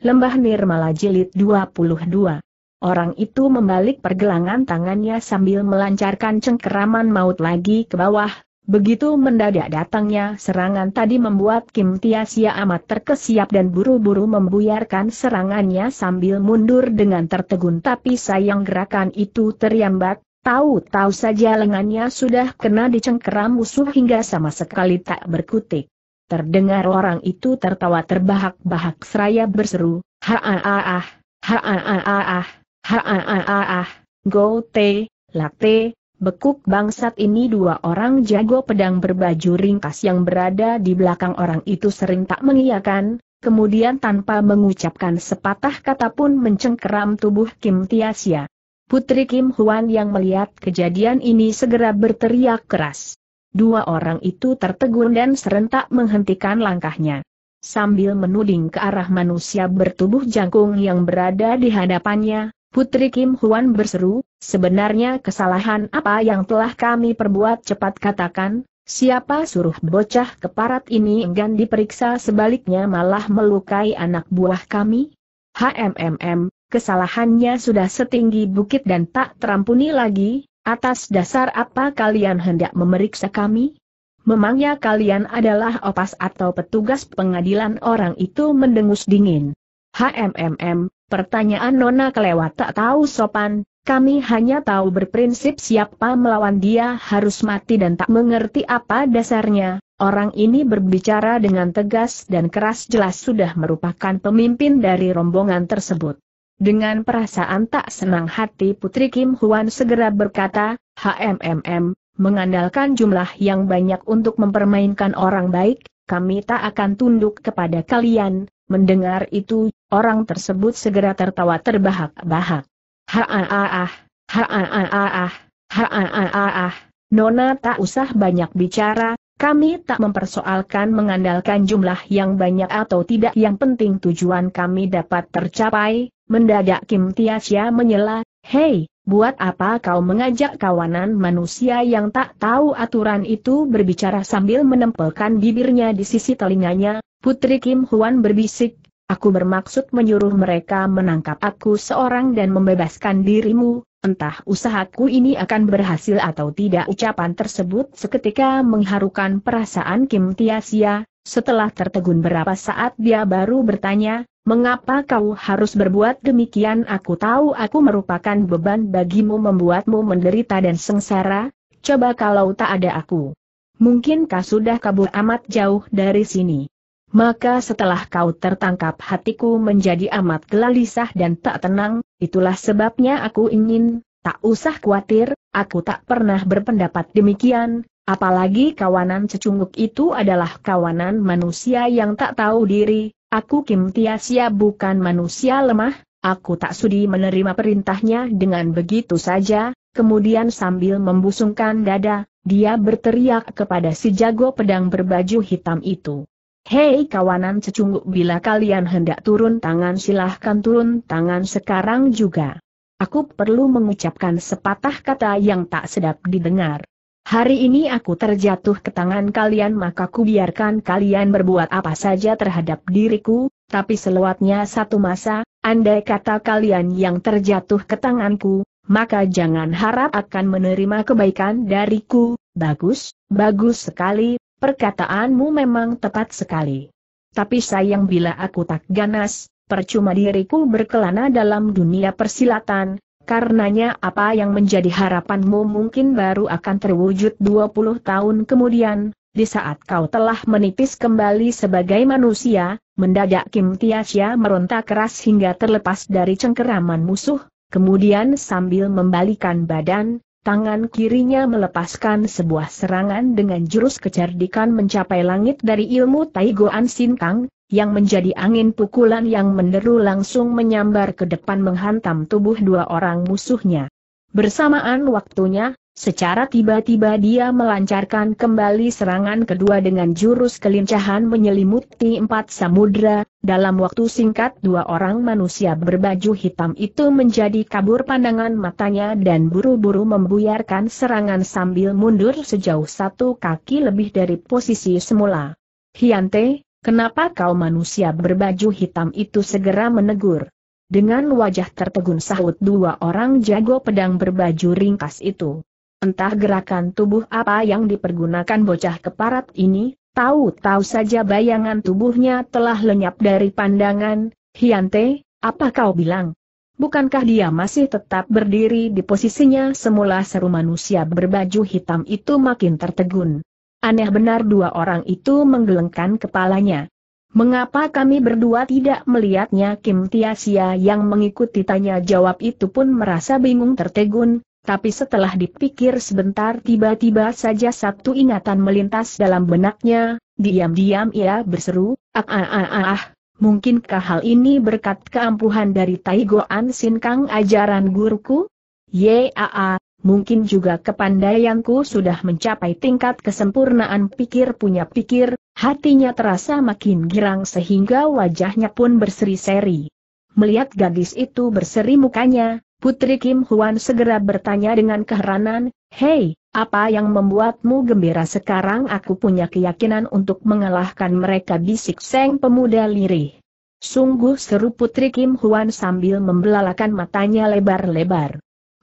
Lembah Nirmala Jilid 22. Orang itu membalik pergelangan tangannya sambil melancarkan cengkeraman maut lagi ke bawah, begitu mendadak datangnya serangan tadi membuat Kim Tiasia amat terkesiap dan buru-buru membuyarkan serangannya sambil mundur dengan tertegun tapi sayang gerakan itu teriambat, tahu-tahu saja lengannya sudah kena dicengkeram musuh hingga sama sekali tak berkutik. Terdengar orang itu tertawa terbahak-bahak seraya berseru, ha ha ha-ah-ah-ah, ah ah go te, latte, Bekuk bangsat ini dua orang jago pedang berbaju ringkas yang berada di belakang orang itu sering tak mengiyakan, kemudian tanpa mengucapkan sepatah kata pun mencengkeram tubuh Kim Tiasia. Putri Kim Huan yang melihat kejadian ini segera berteriak keras. Dua orang itu tertegun dan serentak menghentikan langkahnya. Sambil menuding ke arah manusia bertubuh jangkung yang berada di hadapannya, Putri Kim Huan berseru, sebenarnya kesalahan apa yang telah kami perbuat cepat katakan, siapa suruh bocah keparat ini enggan diperiksa sebaliknya malah melukai anak buah kami? HMMM, kesalahannya sudah setinggi bukit dan tak terampuni lagi, Atas dasar apa kalian hendak memeriksa kami? Memangnya kalian adalah opas atau petugas pengadilan orang itu mendengus dingin. HMMM, pertanyaan Nona kelewat tak tahu sopan, kami hanya tahu berprinsip siapa melawan dia harus mati dan tak mengerti apa dasarnya. Orang ini berbicara dengan tegas dan keras jelas sudah merupakan pemimpin dari rombongan tersebut. Dengan perasaan tak senang hati Putri Kim Huan segera berkata, HMMM, mengandalkan jumlah yang banyak untuk mempermainkan orang baik, kami tak akan tunduk kepada kalian. Mendengar itu, orang tersebut segera tertawa terbahak-bahak. ha-ah-ah-ah, ha-ah-ah-ah, Nona tak usah banyak bicara, kami tak mempersoalkan mengandalkan jumlah yang banyak atau tidak yang penting tujuan kami dapat tercapai, mendadak Kim Tiasya menyela, Hei, buat apa kau mengajak kawanan manusia yang tak tahu aturan itu berbicara sambil menempelkan bibirnya di sisi telinganya, Putri Kim Huan berbisik, Aku bermaksud menyuruh mereka menangkap aku seorang dan membebaskan dirimu, Entah usahaku ini akan berhasil atau tidak ucapan tersebut seketika mengharukan perasaan Kim Tia Tiasia, setelah tertegun berapa saat dia baru bertanya, mengapa kau harus berbuat demikian aku tahu aku merupakan beban bagimu membuatmu menderita dan sengsara, coba kalau tak ada aku. Mungkinkah sudah kabur amat jauh dari sini? Maka setelah kau tertangkap hatiku menjadi amat gelisah dan tak tenang, itulah sebabnya aku ingin, tak usah khawatir, aku tak pernah berpendapat demikian, apalagi kawanan cecunguk itu adalah kawanan manusia yang tak tahu diri, aku Kim Tiasia bukan manusia lemah, aku tak sudi menerima perintahnya dengan begitu saja, kemudian sambil membusungkan dada, dia berteriak kepada si jago pedang berbaju hitam itu. Hei kawanan cecunguk bila kalian hendak turun tangan silahkan turun tangan sekarang juga. Aku perlu mengucapkan sepatah kata yang tak sedap didengar. Hari ini aku terjatuh ke tangan kalian maka ku biarkan kalian berbuat apa saja terhadap diriku, tapi selewatnya satu masa, andai kata kalian yang terjatuh ke tanganku, maka jangan harap akan menerima kebaikan dariku, bagus, bagus sekali, Perkataanmu memang tepat sekali. Tapi sayang bila aku tak ganas, percuma diriku berkelana dalam dunia persilatan, karenanya apa yang menjadi harapanmu mungkin baru akan terwujud 20 tahun kemudian, di saat kau telah menipis kembali sebagai manusia, mendadak Kim Tiasya meronta keras hingga terlepas dari cengkeraman musuh, kemudian sambil membalikan badan, tangan kirinya melepaskan sebuah serangan dengan jurus kecerdikan mencapai langit dari ilmu Taigoan Sintang, yang menjadi angin pukulan yang menderu langsung menyambar ke depan menghantam tubuh dua orang musuhnya. Bersamaan waktunya, Secara tiba-tiba dia melancarkan kembali serangan kedua dengan jurus kelincahan menyelimuti empat samudra, dalam waktu singkat dua orang manusia berbaju hitam itu menjadi kabur pandangan matanya dan buru-buru membuyarkan serangan sambil mundur sejauh satu kaki lebih dari posisi semula. Hiante, kenapa kau manusia berbaju hitam itu segera menegur? Dengan wajah tertegun sahut dua orang jago pedang berbaju ringkas itu. Entah gerakan tubuh apa yang dipergunakan bocah keparat ini, tahu-tahu saja bayangan tubuhnya telah lenyap dari pandangan, Hyante, apa kau bilang? Bukankah dia masih tetap berdiri di posisinya semula seru manusia berbaju hitam itu makin tertegun. Aneh benar dua orang itu menggelengkan kepalanya. Mengapa kami berdua tidak melihatnya Kim Tiasia yang mengikuti tanya jawab itu pun merasa bingung tertegun, tapi setelah dipikir sebentar tiba-tiba saja satu ingatan melintas dalam benaknya, diam-diam ia berseru, ah ah ah ah ah, mungkinkah hal ini berkat keampuhan dari Taigoan Sinkang ajaran guruku? ah, mungkin juga kepandaianku sudah mencapai tingkat kesempurnaan pikir punya pikir, hatinya terasa makin girang sehingga wajahnya pun berseri-seri. Melihat gadis itu berseri mukanya, Putri Kim Huan segera bertanya dengan keheranan, Hei, apa yang membuatmu gembira sekarang aku punya keyakinan untuk mengalahkan mereka bisik Seng pemuda lirih. Sungguh seru Putri Kim Huan sambil membelalakan matanya lebar-lebar.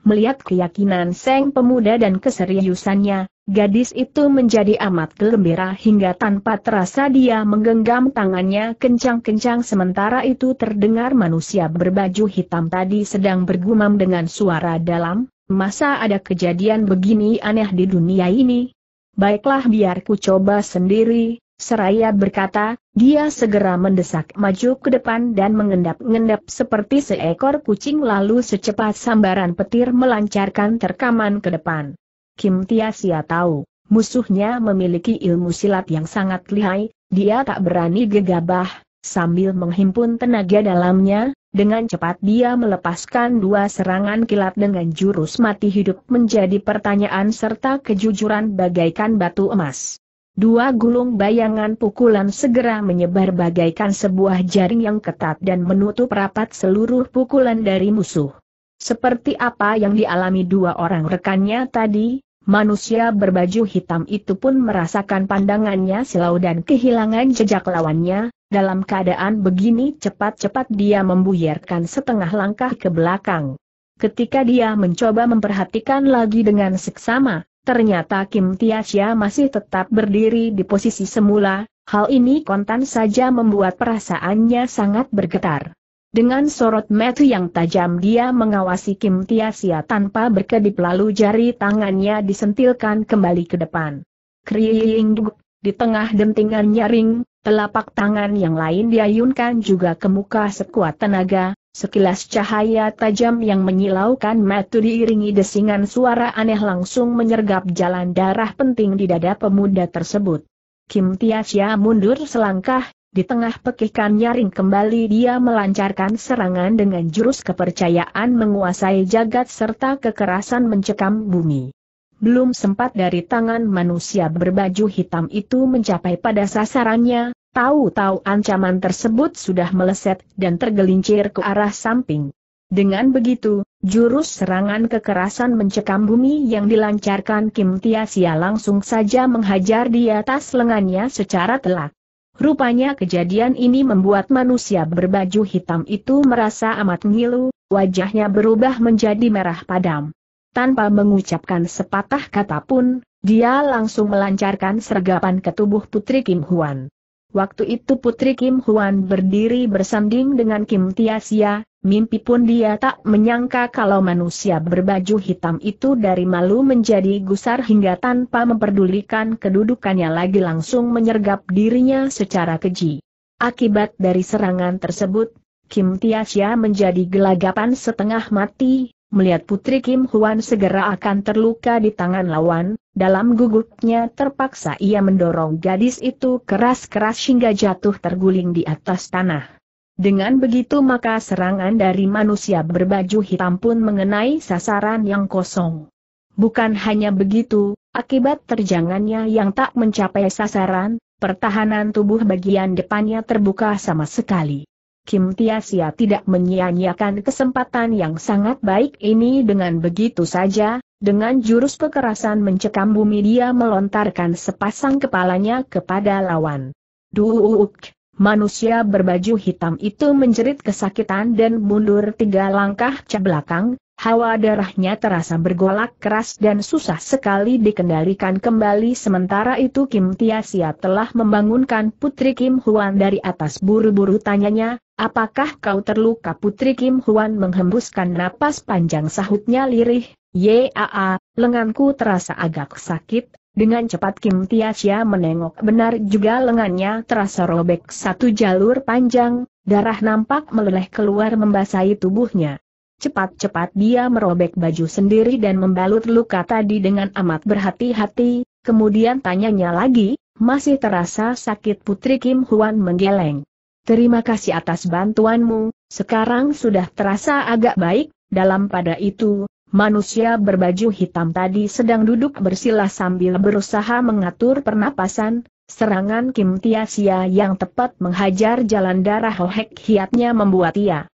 Melihat keyakinan Seng pemuda dan keseriusannya, gadis itu menjadi amat gembira hingga tanpa terasa dia menggenggam tangannya kencang-kencang sementara itu terdengar manusia berbaju hitam tadi sedang bergumam dengan suara dalam, masa ada kejadian begini aneh di dunia ini? Baiklah biar ku coba sendiri, Seraya berkata, dia segera mendesak maju ke depan dan mengendap-endap seperti seekor kucing lalu secepat sambaran petir melancarkan terkaman ke depan. Kim Tiasia tahu, musuhnya memiliki ilmu silat yang sangat lihai, dia tak berani gegabah, sambil menghimpun tenaga dalamnya, dengan cepat dia melepaskan dua serangan kilat dengan jurus mati hidup menjadi pertanyaan serta kejujuran bagaikan batu emas. Dua gulung bayangan pukulan segera menyebar bagaikan sebuah jaring yang ketat dan menutup rapat seluruh pukulan dari musuh. Seperti apa yang dialami dua orang rekannya tadi, manusia berbaju hitam itu pun merasakan pandangannya silau dan kehilangan jejak lawannya, dalam keadaan begini cepat-cepat dia membuyarkan setengah langkah ke belakang. Ketika dia mencoba memperhatikan lagi dengan seksama, Ternyata Kim Tiasya masih tetap berdiri di posisi semula, hal ini kontan saja membuat perasaannya sangat bergetar. Dengan sorot metu yang tajam dia mengawasi Kim Tiasya tanpa berkedip lalu jari tangannya disentilkan kembali ke depan. Kriying duk, di tengah dentingan nyaring, telapak tangan yang lain diayunkan juga ke muka sekuat tenaga, Sekilas cahaya tajam yang menyilaukan mata diiringi desingan suara aneh langsung menyergap jalan darah penting di dada pemuda tersebut. Kim Tiasya mundur selangkah, di tengah pekikan nyaring kembali dia melancarkan serangan dengan jurus kepercayaan menguasai jagat serta kekerasan mencekam bumi. Belum sempat dari tangan manusia berbaju hitam itu mencapai pada sasarannya, Tahu-tahu ancaman tersebut sudah meleset dan tergelincir ke arah samping. Dengan begitu, jurus serangan kekerasan mencekam bumi yang dilancarkan Kim Tia Sia langsung saja menghajar di atas lengannya secara telak. Rupanya kejadian ini membuat manusia berbaju hitam itu merasa amat ngilu, wajahnya berubah menjadi merah padam. Tanpa mengucapkan sepatah kata pun, dia langsung melancarkan sergapan ke tubuh Putri Kim Huan. Waktu itu Putri Kim Huan berdiri bersanding dengan Kim Tiasia, mimpi pun dia tak menyangka kalau manusia berbaju hitam itu dari malu menjadi gusar hingga tanpa memperdulikan kedudukannya lagi langsung menyergap dirinya secara keji. Akibat dari serangan tersebut, Kim Tiasia menjadi gelagapan setengah mati, Melihat putri Kim Huan segera akan terluka di tangan lawan, dalam gugupnya terpaksa ia mendorong gadis itu keras-keras hingga jatuh terguling di atas tanah. Dengan begitu maka serangan dari manusia berbaju hitam pun mengenai sasaran yang kosong. Bukan hanya begitu, akibat terjangannya yang tak mencapai sasaran, pertahanan tubuh bagian depannya terbuka sama sekali. Kim Tiasia tidak menyia-nyiakan kesempatan yang sangat baik ini dengan begitu saja, dengan jurus kekerasan mencekam bumi dia melontarkan sepasang kepalanya kepada lawan. Duuk, manusia berbaju hitam itu menjerit kesakitan dan mundur tiga langkah ke belakang, Hawa darahnya terasa bergolak keras dan susah sekali dikendalikan kembali sementara itu Kim Tia Tiasia telah membangunkan Putri Kim Huan dari atas buru-buru tanyanya, apakah kau terluka Putri Kim Huan menghembuskan napas panjang sahutnya lirih, yaa, lenganku terasa agak sakit, dengan cepat Kim Tia Tiasia menengok benar juga lengannya terasa robek satu jalur panjang, darah nampak meleleh keluar membasahi tubuhnya. Cepat-cepat dia merobek baju sendiri dan membalut luka tadi dengan amat berhati-hati, kemudian tanyanya lagi, masih terasa sakit Putri Kim Huan menggeleng. Terima kasih atas bantuanmu, sekarang sudah terasa agak baik, dalam pada itu, manusia berbaju hitam tadi sedang duduk bersila sambil berusaha mengatur pernapasan, serangan Kim Tiasia yang tepat menghajar jalan darah Hohek hiatnya membuat ia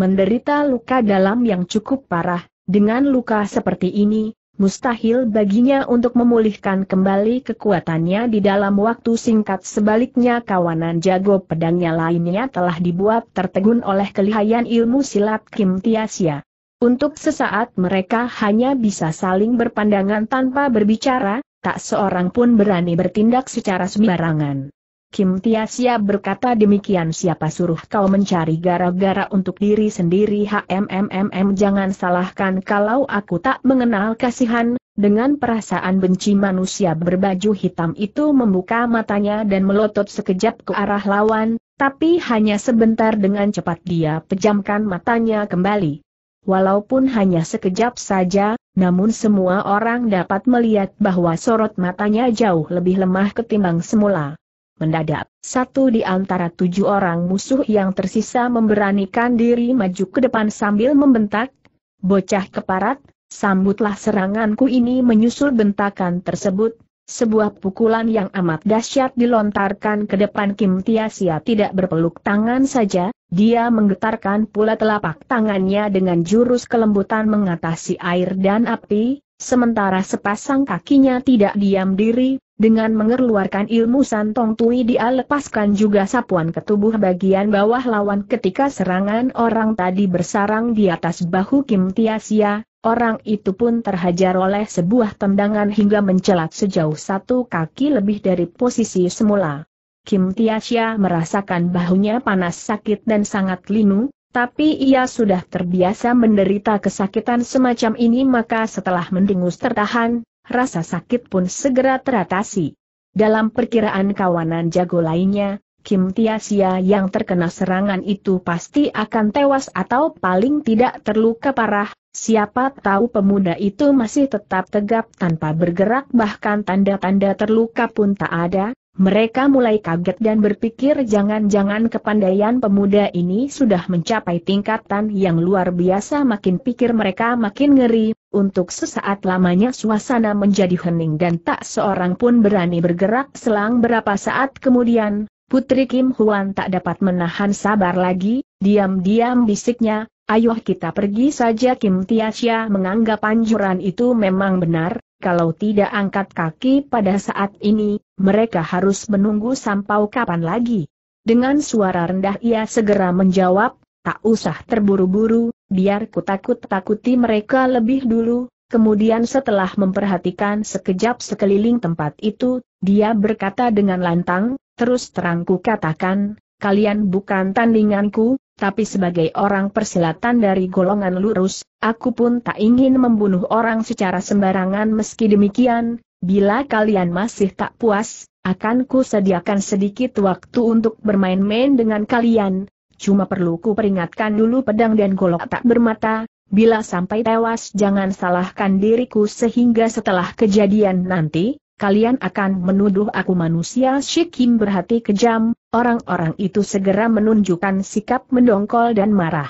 menderita luka dalam yang cukup parah, dengan luka seperti ini, mustahil baginya untuk memulihkan kembali kekuatannya di dalam waktu singkat sebaliknya kawanan jago pedangnya lainnya telah dibuat tertegun oleh kelihaian ilmu silat Kim Tiasia. Untuk sesaat mereka hanya bisa saling berpandangan tanpa berbicara, tak seorang pun berani bertindak secara sembarangan. Kim Tiasia berkata demikian siapa suruh kau mencari gara-gara untuk diri sendiri HMMMM jangan salahkan kalau aku tak mengenal kasihan, dengan perasaan benci manusia berbaju hitam itu membuka matanya dan melotot sekejap ke arah lawan, tapi hanya sebentar dengan cepat dia pejamkan matanya kembali. Walaupun hanya sekejap saja, namun semua orang dapat melihat bahwa sorot matanya jauh lebih lemah ketimbang semula. Mendadak, satu di antara tujuh orang musuh yang tersisa memberanikan diri maju ke depan sambil membentak, Bocah keparat, sambutlah seranganku ini menyusul bentakan tersebut, sebuah pukulan yang amat dahsyat dilontarkan ke depan Kim Tia Tiasia tidak berpeluk tangan saja, dia menggetarkan pula telapak tangannya dengan jurus kelembutan mengatasi air dan api, sementara sepasang kakinya tidak diam diri, dengan mengeluarkan ilmu santong tui dia lepaskan juga sapuan ke tubuh bagian bawah lawan ketika serangan orang tadi bersarang di atas bahu Kim Tiasia, orang itu pun terhajar oleh sebuah tendangan hingga mencelat sejauh satu kaki lebih dari posisi semula. Kim Tiasia merasakan bahunya panas sakit dan sangat linu, tapi ia sudah terbiasa menderita kesakitan semacam ini maka setelah mendengus tertahan, rasa sakit pun segera teratasi. Dalam perkiraan kawanan jago lainnya, Kim Tiasia yang terkena serangan itu pasti akan tewas atau paling tidak terluka parah, siapa tahu pemuda itu masih tetap tegap tanpa bergerak bahkan tanda-tanda terluka pun tak ada, mereka mulai kaget dan berpikir jangan-jangan kepandaian pemuda ini sudah mencapai tingkatan yang luar biasa makin pikir mereka makin ngeri, untuk sesaat lamanya suasana menjadi hening dan tak seorang pun berani bergerak selang berapa saat kemudian, Putri Kim Huan tak dapat menahan sabar lagi, diam-diam bisiknya, ayo kita pergi saja Kim Tiasya menganggap anjuran itu memang benar, kalau tidak angkat kaki pada saat ini, mereka harus menunggu sampai kapan lagi. Dengan suara rendah ia segera menjawab, tak usah terburu-buru, biar ku takut-takuti mereka lebih dulu, kemudian setelah memperhatikan sekejap sekeliling tempat itu, dia berkata dengan lantang, terus terangku katakan, kalian bukan tandinganku, tapi sebagai orang persilatan dari golongan lurus, aku pun tak ingin membunuh orang secara sembarangan meski demikian, bila kalian masih tak puas, akan ku sediakan sedikit waktu untuk bermain-main dengan kalian, Cuma perlu ku peringatkan dulu pedang dan golok tak bermata, bila sampai tewas jangan salahkan diriku sehingga setelah kejadian nanti, kalian akan menuduh aku manusia Shikim berhati kejam, orang-orang itu segera menunjukkan sikap mendongkol dan marah.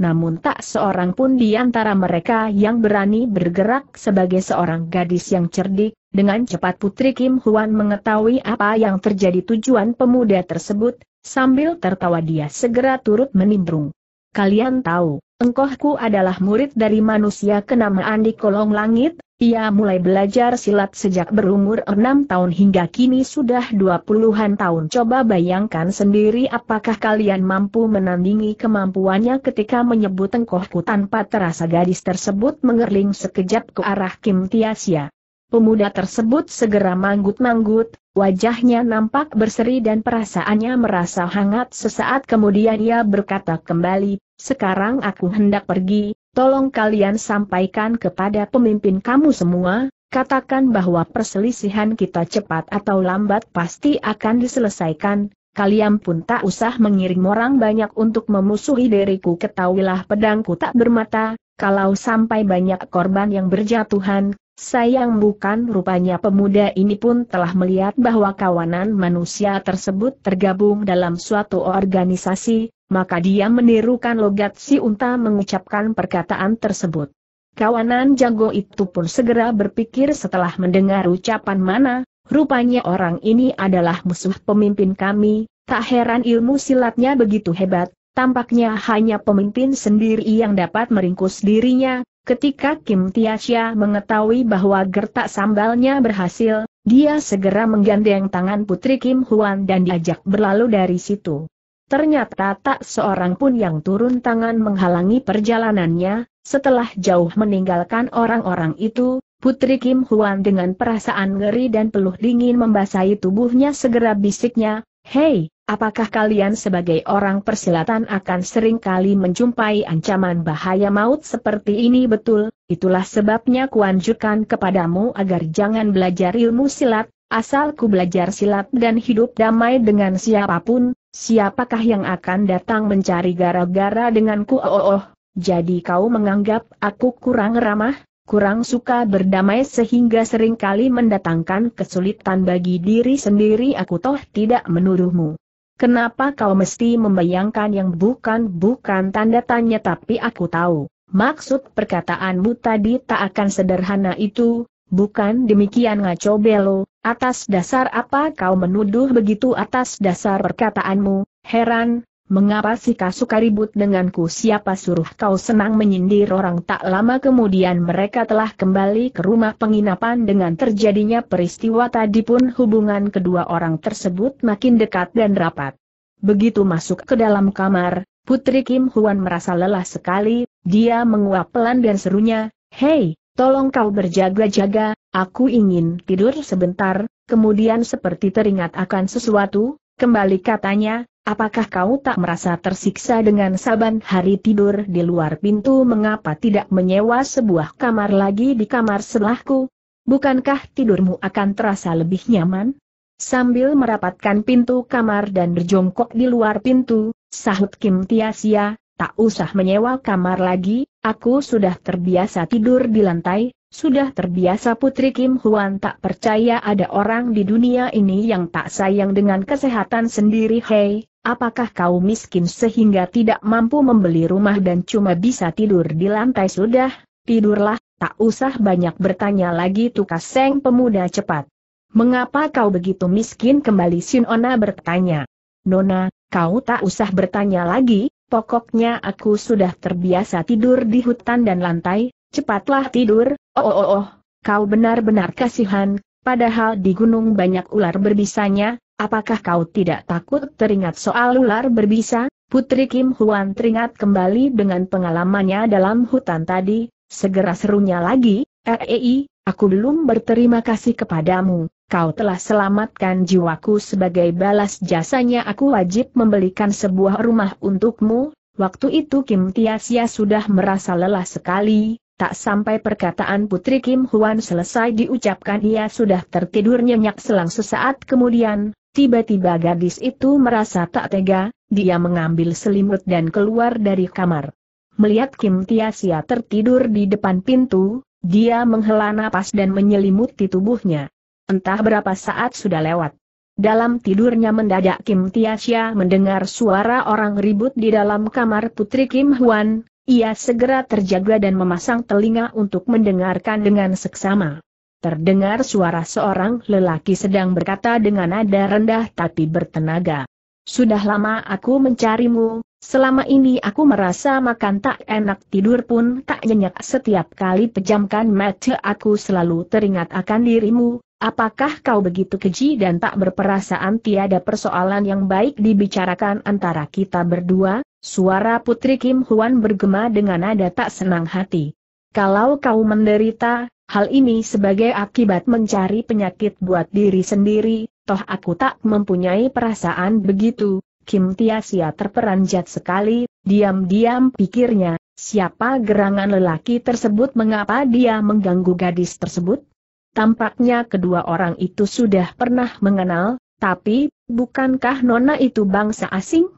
Namun tak seorang pun di antara mereka yang berani bergerak sebagai seorang gadis yang cerdik, dengan cepat Putri Kim Huan mengetahui apa yang terjadi tujuan pemuda tersebut, Sambil tertawa dia segera turut menimbrung. Kalian tahu, engkohku adalah murid dari manusia kenamaan di kolong langit, ia mulai belajar silat sejak berumur enam tahun hingga kini sudah dua puluhan tahun. Coba bayangkan sendiri apakah kalian mampu menandingi kemampuannya ketika menyebut engkohku tanpa terasa gadis tersebut mengerling sekejap ke arah Kim Tiasia. Pemuda tersebut segera manggut-manggut, wajahnya nampak berseri dan perasaannya merasa hangat sesaat kemudian ia berkata kembali, sekarang aku hendak pergi, tolong kalian sampaikan kepada pemimpin kamu semua, katakan bahwa perselisihan kita cepat atau lambat pasti akan diselesaikan, kalian pun tak usah mengirim orang banyak untuk memusuhi diriku ketahuilah pedangku tak bermata, kalau sampai banyak korban yang berjatuhan, Sayang bukan rupanya pemuda ini pun telah melihat bahwa kawanan manusia tersebut tergabung dalam suatu organisasi, maka dia menirukan logat si unta mengucapkan perkataan tersebut. Kawanan jago itu pun segera berpikir setelah mendengar ucapan mana, rupanya orang ini adalah musuh pemimpin kami, tak heran ilmu silatnya begitu hebat, Tampaknya hanya pemimpin sendiri yang dapat meringkus dirinya, ketika Kim Tiasya mengetahui bahwa gertak sambalnya berhasil, dia segera menggandeng tangan putri Kim Huan dan diajak berlalu dari situ. Ternyata tak seorang pun yang turun tangan menghalangi perjalanannya, setelah jauh meninggalkan orang-orang itu, Putri Kim Huan dengan perasaan ngeri dan peluh dingin membasahi tubuhnya segera bisiknya, Hei, Apakah kalian sebagai orang persilatan akan seringkali menjumpai ancaman bahaya maut seperti ini betul? Itulah sebabnya kuanjurkan kepadamu agar jangan belajar ilmu silat, asal ku belajar silat dan hidup damai dengan siapapun, siapakah yang akan datang mencari gara-gara denganku oh, oh oh, jadi kau menganggap aku kurang ramah? kurang suka berdamai sehingga seringkali mendatangkan kesulitan bagi diri sendiri aku toh tidak menuduhmu. Kenapa kau mesti membayangkan yang bukan-bukan tanda tanya tapi aku tahu, maksud perkataanmu tadi tak akan sederhana itu, bukan demikian ngaco belo, atas dasar apa kau menuduh begitu atas dasar perkataanmu, heran, Mengapa kau suka ribut denganku siapa suruh kau senang menyindir orang tak lama kemudian mereka telah kembali ke rumah penginapan dengan terjadinya peristiwa tadi pun hubungan kedua orang tersebut makin dekat dan rapat. Begitu masuk ke dalam kamar, Putri Kim Huan merasa lelah sekali, dia menguap pelan dan serunya, Hei, tolong kau berjaga-jaga, aku ingin tidur sebentar, kemudian seperti teringat akan sesuatu, kembali katanya, Apakah kau tak merasa tersiksa dengan saban hari tidur di luar pintu mengapa tidak menyewa sebuah kamar lagi di kamar sebelahku? Bukankah tidurmu akan terasa lebih nyaman? Sambil merapatkan pintu kamar dan berjongkok di luar pintu, sahut Kim Tiasia, tak usah menyewa kamar lagi, aku sudah terbiasa tidur di lantai, sudah terbiasa Putri Kim Huan tak percaya ada orang di dunia ini yang tak sayang dengan kesehatan sendiri hei, Apakah kau miskin sehingga tidak mampu membeli rumah dan cuma bisa tidur di lantai sudah? Tidurlah, tak usah banyak bertanya lagi tukas seng pemuda cepat. Mengapa kau begitu miskin kembali Sinona bertanya. Nona, kau tak usah bertanya lagi, pokoknya aku sudah terbiasa tidur di hutan dan lantai, cepatlah tidur, oh oh oh, oh. kau benar-benar kasihan, padahal di gunung banyak ular berbisanya, Apakah kau tidak takut teringat soal ular berbisa? Putri Kim Huan teringat kembali dengan pengalamannya dalam hutan tadi, segera serunya lagi, Rei, eh, eh, eh, aku belum berterima kasih kepadamu, kau telah selamatkan jiwaku sebagai balas jasanya aku wajib membelikan sebuah rumah untukmu, waktu itu Kim Tiasia sudah merasa lelah sekali, Tak sampai perkataan Putri Kim Huan selesai diucapkan ia sudah tertidur nyenyak selang sesaat kemudian, Tiba-tiba gadis itu merasa tak tega, dia mengambil selimut dan keluar dari kamar. Melihat Kim Tiasia tertidur di depan pintu, dia menghela napas dan menyelimuti tubuhnya. Entah berapa saat sudah lewat. Dalam tidurnya mendadak Kim Tiasia mendengar suara orang ribut di dalam kamar putri Kim Hwan. ia segera terjaga dan memasang telinga untuk mendengarkan dengan seksama. Terdengar suara seorang lelaki sedang berkata dengan nada rendah tapi bertenaga. Sudah lama aku mencarimu, selama ini aku merasa makan tak enak tidur pun tak nyenyak setiap kali pejamkan mata aku selalu teringat akan dirimu, apakah kau begitu keji dan tak berperasaan tiada persoalan yang baik dibicarakan antara kita berdua? Suara Putri Kim Huan bergema dengan nada tak senang hati. Kalau kau menderita, Hal ini sebagai akibat mencari penyakit buat diri sendiri, toh aku tak mempunyai perasaan begitu. Kim Tiasia terperanjat sekali, diam-diam pikirnya, siapa gerangan lelaki tersebut mengapa dia mengganggu gadis tersebut? Tampaknya kedua orang itu sudah pernah mengenal, tapi, bukankah Nona itu bangsa asing?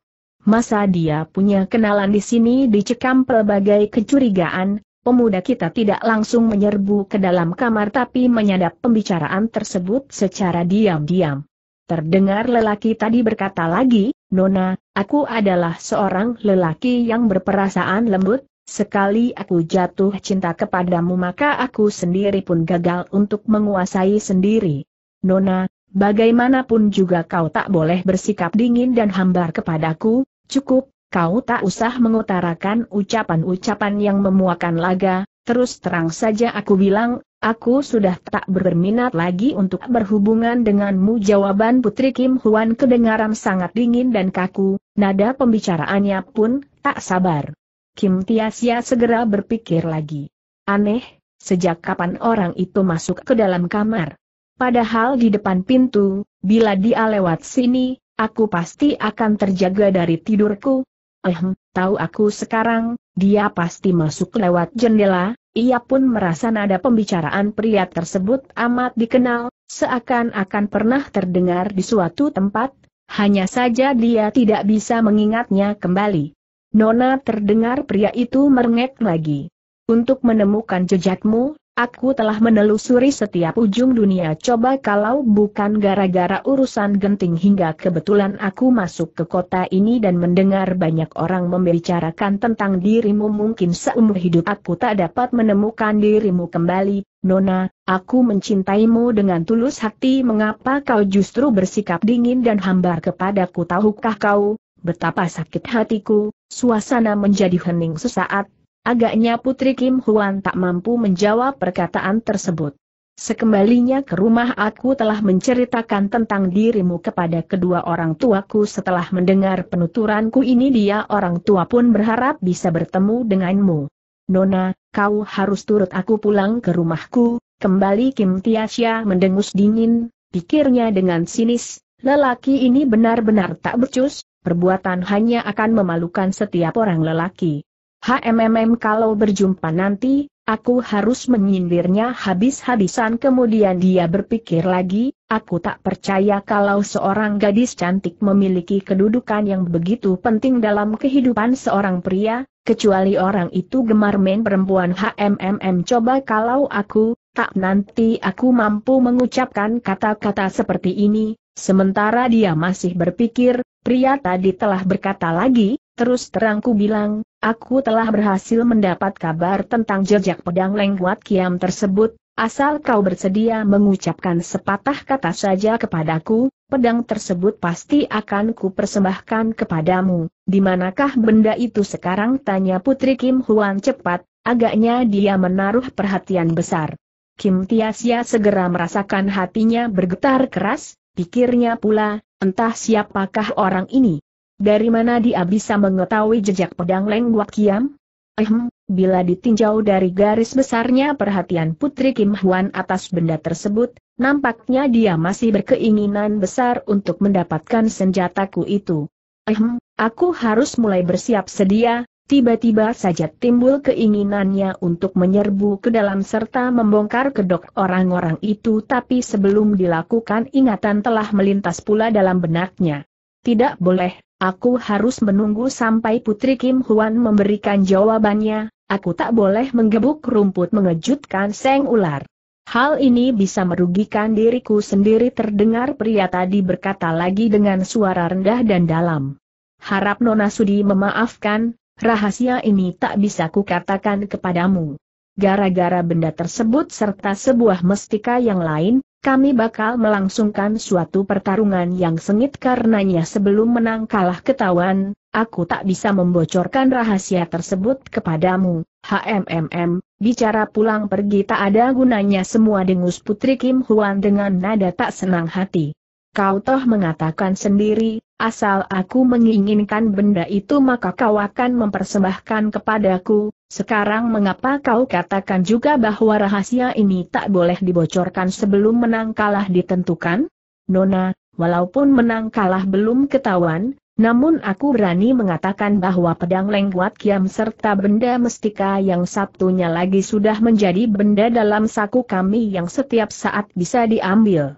Masa dia punya kenalan di sini dicekam pelbagai kecurigaan, pemuda kita tidak langsung menyerbu ke dalam kamar tapi menyadap pembicaraan tersebut secara diam-diam. Terdengar lelaki tadi berkata lagi, Nona, aku adalah seorang lelaki yang berperasaan lembut, sekali aku jatuh cinta kepadamu maka aku sendiri pun gagal untuk menguasai sendiri. Nona, bagaimanapun juga kau tak boleh bersikap dingin dan hambar kepadaku, cukup, kau tak usah mengutarakan ucapan-ucapan yang memuakan laga, terus terang saja aku bilang, aku sudah tak berminat lagi untuk berhubungan denganmu. Jawaban Putri Kim Huan kedengaran sangat dingin dan kaku, nada pembicaraannya pun tak sabar. Kim Tiasia segera berpikir lagi. Aneh, sejak kapan orang itu masuk ke dalam kamar? Padahal di depan pintu, bila dia lewat sini, aku pasti akan terjaga dari tidurku, Eh, tahu aku sekarang, dia pasti masuk lewat jendela, ia pun merasa nada pembicaraan pria tersebut amat dikenal, seakan-akan pernah terdengar di suatu tempat, hanya saja dia tidak bisa mengingatnya kembali. Nona terdengar pria itu merengek lagi. Untuk menemukan jejakmu, Aku telah menelusuri setiap ujung dunia coba kalau bukan gara-gara urusan genting hingga kebetulan aku masuk ke kota ini dan mendengar banyak orang membicarakan tentang dirimu mungkin seumur hidup aku tak dapat menemukan dirimu kembali, Nona, aku mencintaimu dengan tulus hati mengapa kau justru bersikap dingin dan hambar kepadaku tahukah kau, betapa sakit hatiku, suasana menjadi hening sesaat, Agaknya Putri Kim Huan tak mampu menjawab perkataan tersebut. Sekembalinya ke rumah aku telah menceritakan tentang dirimu kepada kedua orang tuaku setelah mendengar penuturanku ini dia orang tua pun berharap bisa bertemu denganmu. Nona, kau harus turut aku pulang ke rumahku, kembali Kim Tiasya mendengus dingin, pikirnya dengan sinis, lelaki ini benar-benar tak becus, perbuatan hanya akan memalukan setiap orang lelaki. HMMM kalau berjumpa nanti, aku harus menyindirnya habis-habisan kemudian dia berpikir lagi, aku tak percaya kalau seorang gadis cantik memiliki kedudukan yang begitu penting dalam kehidupan seorang pria, kecuali orang itu gemar main perempuan HMMM coba kalau aku, tak nanti aku mampu mengucapkan kata-kata seperti ini, sementara dia masih berpikir, pria tadi telah berkata lagi, Terus terangku bilang, aku telah berhasil mendapat kabar tentang jejak pedang lengkuat kiam tersebut, asal kau bersedia mengucapkan sepatah kata saja kepadaku, pedang tersebut pasti akan kupersembahkan kepadamu. Di manakah benda itu sekarang tanya Putri Kim Huan cepat, agaknya dia menaruh perhatian besar. Kim Tiasia segera merasakan hatinya bergetar keras, pikirnya pula, entah siapakah orang ini. Dari mana dia bisa mengetahui jejak pedang Leng Guat Kiam? Ehm, bila ditinjau dari garis besarnya perhatian Putri Kim Hwan atas benda tersebut, nampaknya dia masih berkeinginan besar untuk mendapatkan senjataku itu. Ehm, aku harus mulai bersiap sedia, tiba-tiba saja timbul keinginannya untuk menyerbu ke dalam serta membongkar kedok orang-orang itu tapi sebelum dilakukan ingatan telah melintas pula dalam benaknya. Tidak boleh, Aku harus menunggu sampai Putri Kim Huan memberikan jawabannya, aku tak boleh menggebuk rumput mengejutkan Seng Ular. Hal ini bisa merugikan diriku sendiri terdengar pria tadi berkata lagi dengan suara rendah dan dalam. Harap Nona Sudi memaafkan, rahasia ini tak bisa kukatakan kepadamu. Gara-gara benda tersebut serta sebuah mestika yang lain, kami bakal melangsungkan suatu pertarungan yang sengit karenanya sebelum menang kalah ketahuan, aku tak bisa membocorkan rahasia tersebut kepadamu. HMMM, bicara pulang pergi tak ada gunanya semua dengus Putri Kim Huan dengan nada tak senang hati kau toh mengatakan sendiri, asal aku menginginkan benda itu maka kau akan mempersembahkan kepadaku, sekarang mengapa kau katakan juga bahwa rahasia ini tak boleh dibocorkan sebelum menang kalah ditentukan? Nona, walaupun menang kalah belum ketahuan, namun aku berani mengatakan bahwa pedang lengkuat kiam serta benda mestika yang satunya lagi sudah menjadi benda dalam saku kami yang setiap saat bisa diambil.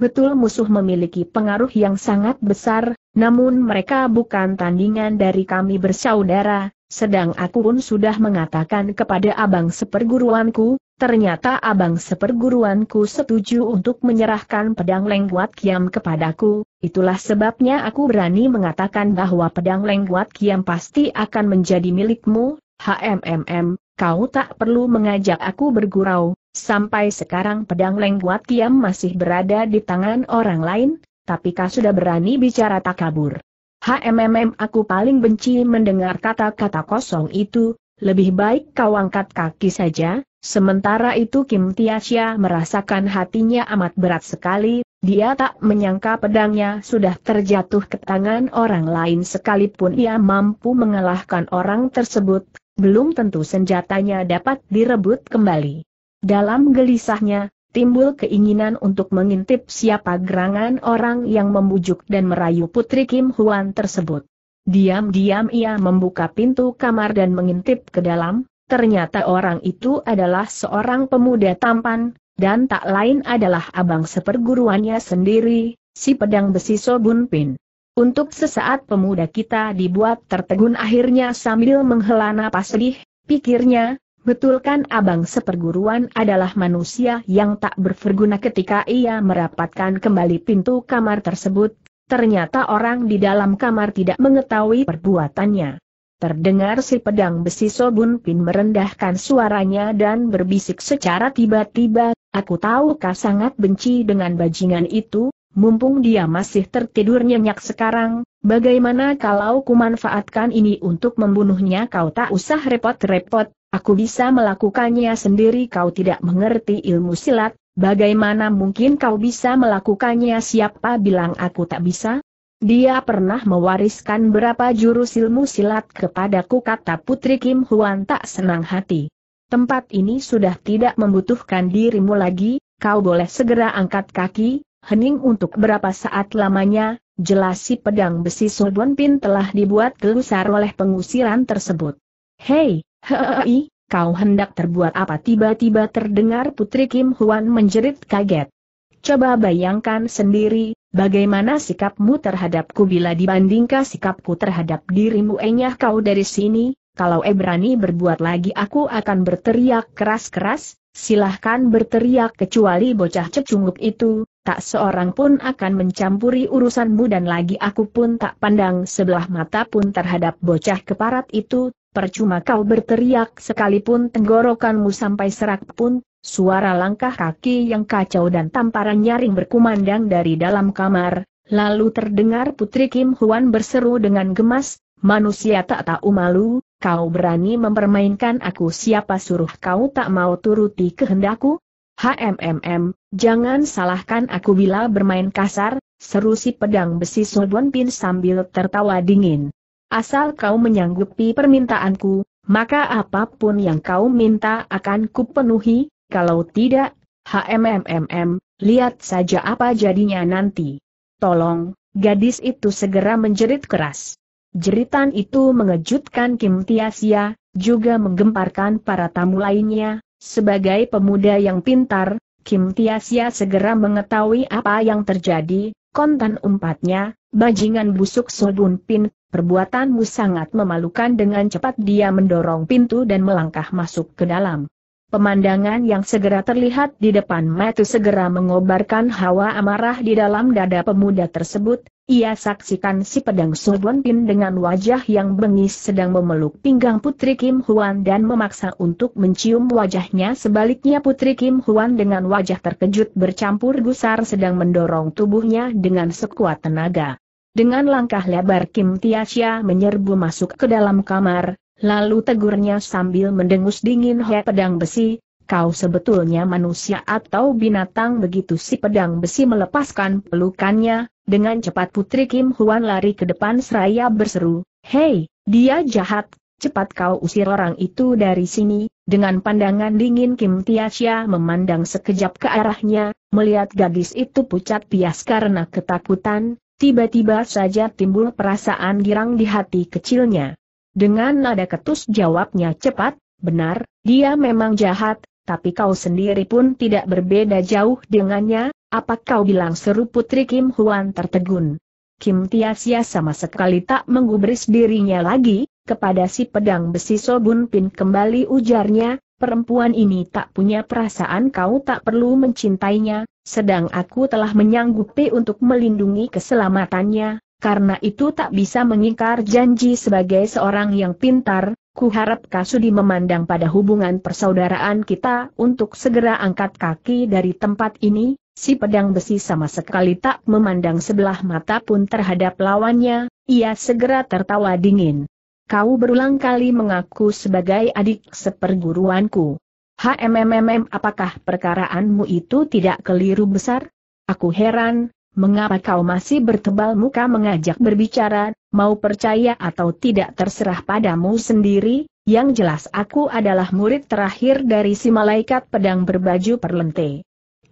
Betul musuh memiliki pengaruh yang sangat besar, namun mereka bukan tandingan dari kami bersaudara, sedang aku pun sudah mengatakan kepada abang seperguruanku, ternyata abang seperguruanku setuju untuk menyerahkan pedang lengguat kiam kepadaku, itulah sebabnya aku berani mengatakan bahwa pedang lengguat kiam pasti akan menjadi milikmu, HMMM, kau tak perlu mengajak aku bergurau, Sampai sekarang pedang lengkuat Kiam masih berada di tangan orang lain, tapi kau sudah berani bicara tak kabur. HMMM aku paling benci mendengar kata-kata kosong itu, lebih baik kau angkat kaki saja, sementara itu Kim Tiasya merasakan hatinya amat berat sekali, dia tak menyangka pedangnya sudah terjatuh ke tangan orang lain sekalipun ia mampu mengalahkan orang tersebut, belum tentu senjatanya dapat direbut kembali. Dalam gelisahnya, timbul keinginan untuk mengintip siapa gerangan orang yang membujuk dan merayu putri Kim Huan tersebut. Diam-diam ia membuka pintu kamar dan mengintip ke dalam, ternyata orang itu adalah seorang pemuda tampan, dan tak lain adalah abang seperguruannya sendiri, si pedang besi Sobun Pin. Untuk sesaat pemuda kita dibuat tertegun akhirnya sambil menghela napas sedih, pikirnya, Betulkan abang seperguruan adalah manusia yang tak berverguna ketika ia merapatkan kembali pintu kamar tersebut, ternyata orang di dalam kamar tidak mengetahui perbuatannya. Terdengar si pedang besi Sobun Pin merendahkan suaranya dan berbisik secara tiba-tiba, aku tahu kau sangat benci dengan bajingan itu, mumpung dia masih tertidur nyenyak sekarang, bagaimana kalau kumanfaatkan ini untuk membunuhnya kau tak usah repot-repot, Aku bisa melakukannya sendiri kau tidak mengerti ilmu silat, bagaimana mungkin kau bisa melakukannya siapa bilang aku tak bisa? Dia pernah mewariskan berapa jurus ilmu silat kepadaku kata Putri Kim Huan tak senang hati. Tempat ini sudah tidak membutuhkan dirimu lagi, kau boleh segera angkat kaki, hening untuk berapa saat lamanya, jelas si pedang besi Sorbon Pin telah dibuat gelusar oleh pengusiran tersebut. Hei, Hei, kau hendak terbuat apa tiba-tiba terdengar Putri Kim Huan menjerit kaget. Coba bayangkan sendiri, bagaimana sikapmu terhadapku bila dibandingkan sikapku terhadap dirimu enyah kau dari sini, kalau eh berani berbuat lagi aku akan berteriak keras-keras, silahkan berteriak kecuali bocah cecunguk itu, tak seorang pun akan mencampuri urusanmu dan lagi aku pun tak pandang sebelah mata pun terhadap bocah keparat itu, percuma kau berteriak sekalipun tenggorokanmu sampai serak pun, suara langkah kaki yang kacau dan tamparan nyaring berkumandang dari dalam kamar, lalu terdengar Putri Kim Huan berseru dengan gemas, manusia tak tahu malu, kau berani mempermainkan aku siapa suruh kau tak mau turuti kehendakku? HMMM, jangan salahkan aku bila bermain kasar, seru si pedang besi Sobon Pin sambil tertawa dingin. Asal kau menyanggupi permintaanku, maka apapun yang kau minta akan kupenuhi, kalau tidak, hmmm, lihat saja apa jadinya nanti. Tolong, gadis itu segera menjerit keras. Jeritan itu mengejutkan Kim Tiasia, juga menggemparkan para tamu lainnya, sebagai pemuda yang pintar, Kim Tiasia segera mengetahui apa yang terjadi, kontan umpatnya, bajingan busuk Sobun Pin Perbuatanmu sangat memalukan dengan cepat dia mendorong pintu dan melangkah masuk ke dalam. Pemandangan yang segera terlihat di depan mata segera mengobarkan hawa amarah di dalam dada pemuda tersebut, ia saksikan si pedang Subon Pin dengan wajah yang bengis sedang memeluk pinggang Putri Kim Huan dan memaksa untuk mencium wajahnya sebaliknya Putri Kim Huan dengan wajah terkejut bercampur gusar sedang mendorong tubuhnya dengan sekuat tenaga. Dengan langkah lebar Kim Tiasya menyerbu masuk ke dalam kamar, lalu tegurnya sambil mendengus dingin he pedang besi, kau sebetulnya manusia atau binatang begitu si pedang besi melepaskan pelukannya, dengan cepat putri Kim Huan lari ke depan seraya berseru, Hei, dia jahat, cepat kau usir orang itu dari sini, dengan pandangan dingin Kim Tiasya memandang sekejap ke arahnya, melihat gadis itu pucat pias karena ketakutan, Tiba-tiba saja timbul perasaan girang di hati kecilnya. Dengan nada ketus jawabnya cepat, benar, dia memang jahat, tapi kau sendiri pun tidak berbeda jauh dengannya, apa kau bilang seru putri Kim Huan tertegun. Kim Tia Tiasia sama sekali tak menggubris dirinya lagi, kepada si pedang besi Sobun Pin kembali ujarnya, perempuan ini tak punya perasaan kau tak perlu mencintainya, sedang aku telah menyanggupi untuk melindungi keselamatannya, karena itu tak bisa mengingkar janji sebagai seorang yang pintar, ku harap Kasudi memandang pada hubungan persaudaraan kita untuk segera angkat kaki dari tempat ini, si pedang besi sama sekali tak memandang sebelah mata pun terhadap lawannya, ia segera tertawa dingin. Kau berulang kali mengaku sebagai adik seperguruanku. HMMM apakah perkaraanmu itu tidak keliru besar? Aku heran, mengapa kau masih bertebal muka mengajak berbicara, mau percaya atau tidak terserah padamu sendiri, yang jelas aku adalah murid terakhir dari si malaikat pedang berbaju perlente.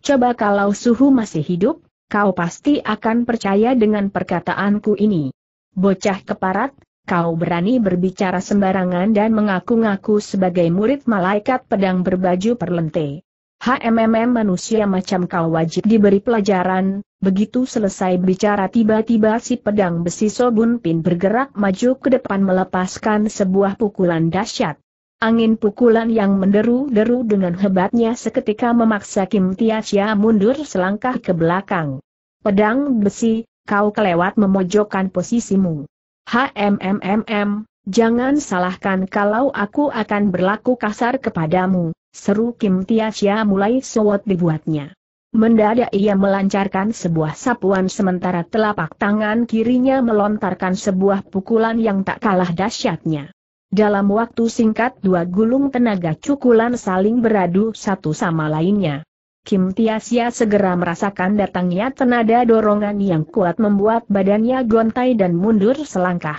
Coba kalau suhu masih hidup, kau pasti akan percaya dengan perkataanku ini. Bocah keparat, kau berani berbicara sembarangan dan mengaku-ngaku sebagai murid malaikat pedang berbaju perlente. HMMM manusia macam kau wajib diberi pelajaran, begitu selesai bicara tiba-tiba si pedang besi Sobun Pin bergerak maju ke depan melepaskan sebuah pukulan dahsyat. Angin pukulan yang menderu-deru dengan hebatnya seketika memaksa Kim Tiasya mundur selangkah ke belakang. Pedang besi, kau kelewat memojokkan posisimu. HMMMM, jangan salahkan kalau aku akan berlaku kasar kepadamu, seru Kim Tiaxia mulai sewot dibuatnya. Mendadak ia melancarkan sebuah sapuan sementara telapak tangan kirinya melontarkan sebuah pukulan yang tak kalah dahsyatnya. Dalam waktu singkat dua gulung tenaga cukulan saling beradu satu sama lainnya. Kim Tiasia segera merasakan datangnya tenaga dorongan yang kuat membuat badannya gontai dan mundur selangkah.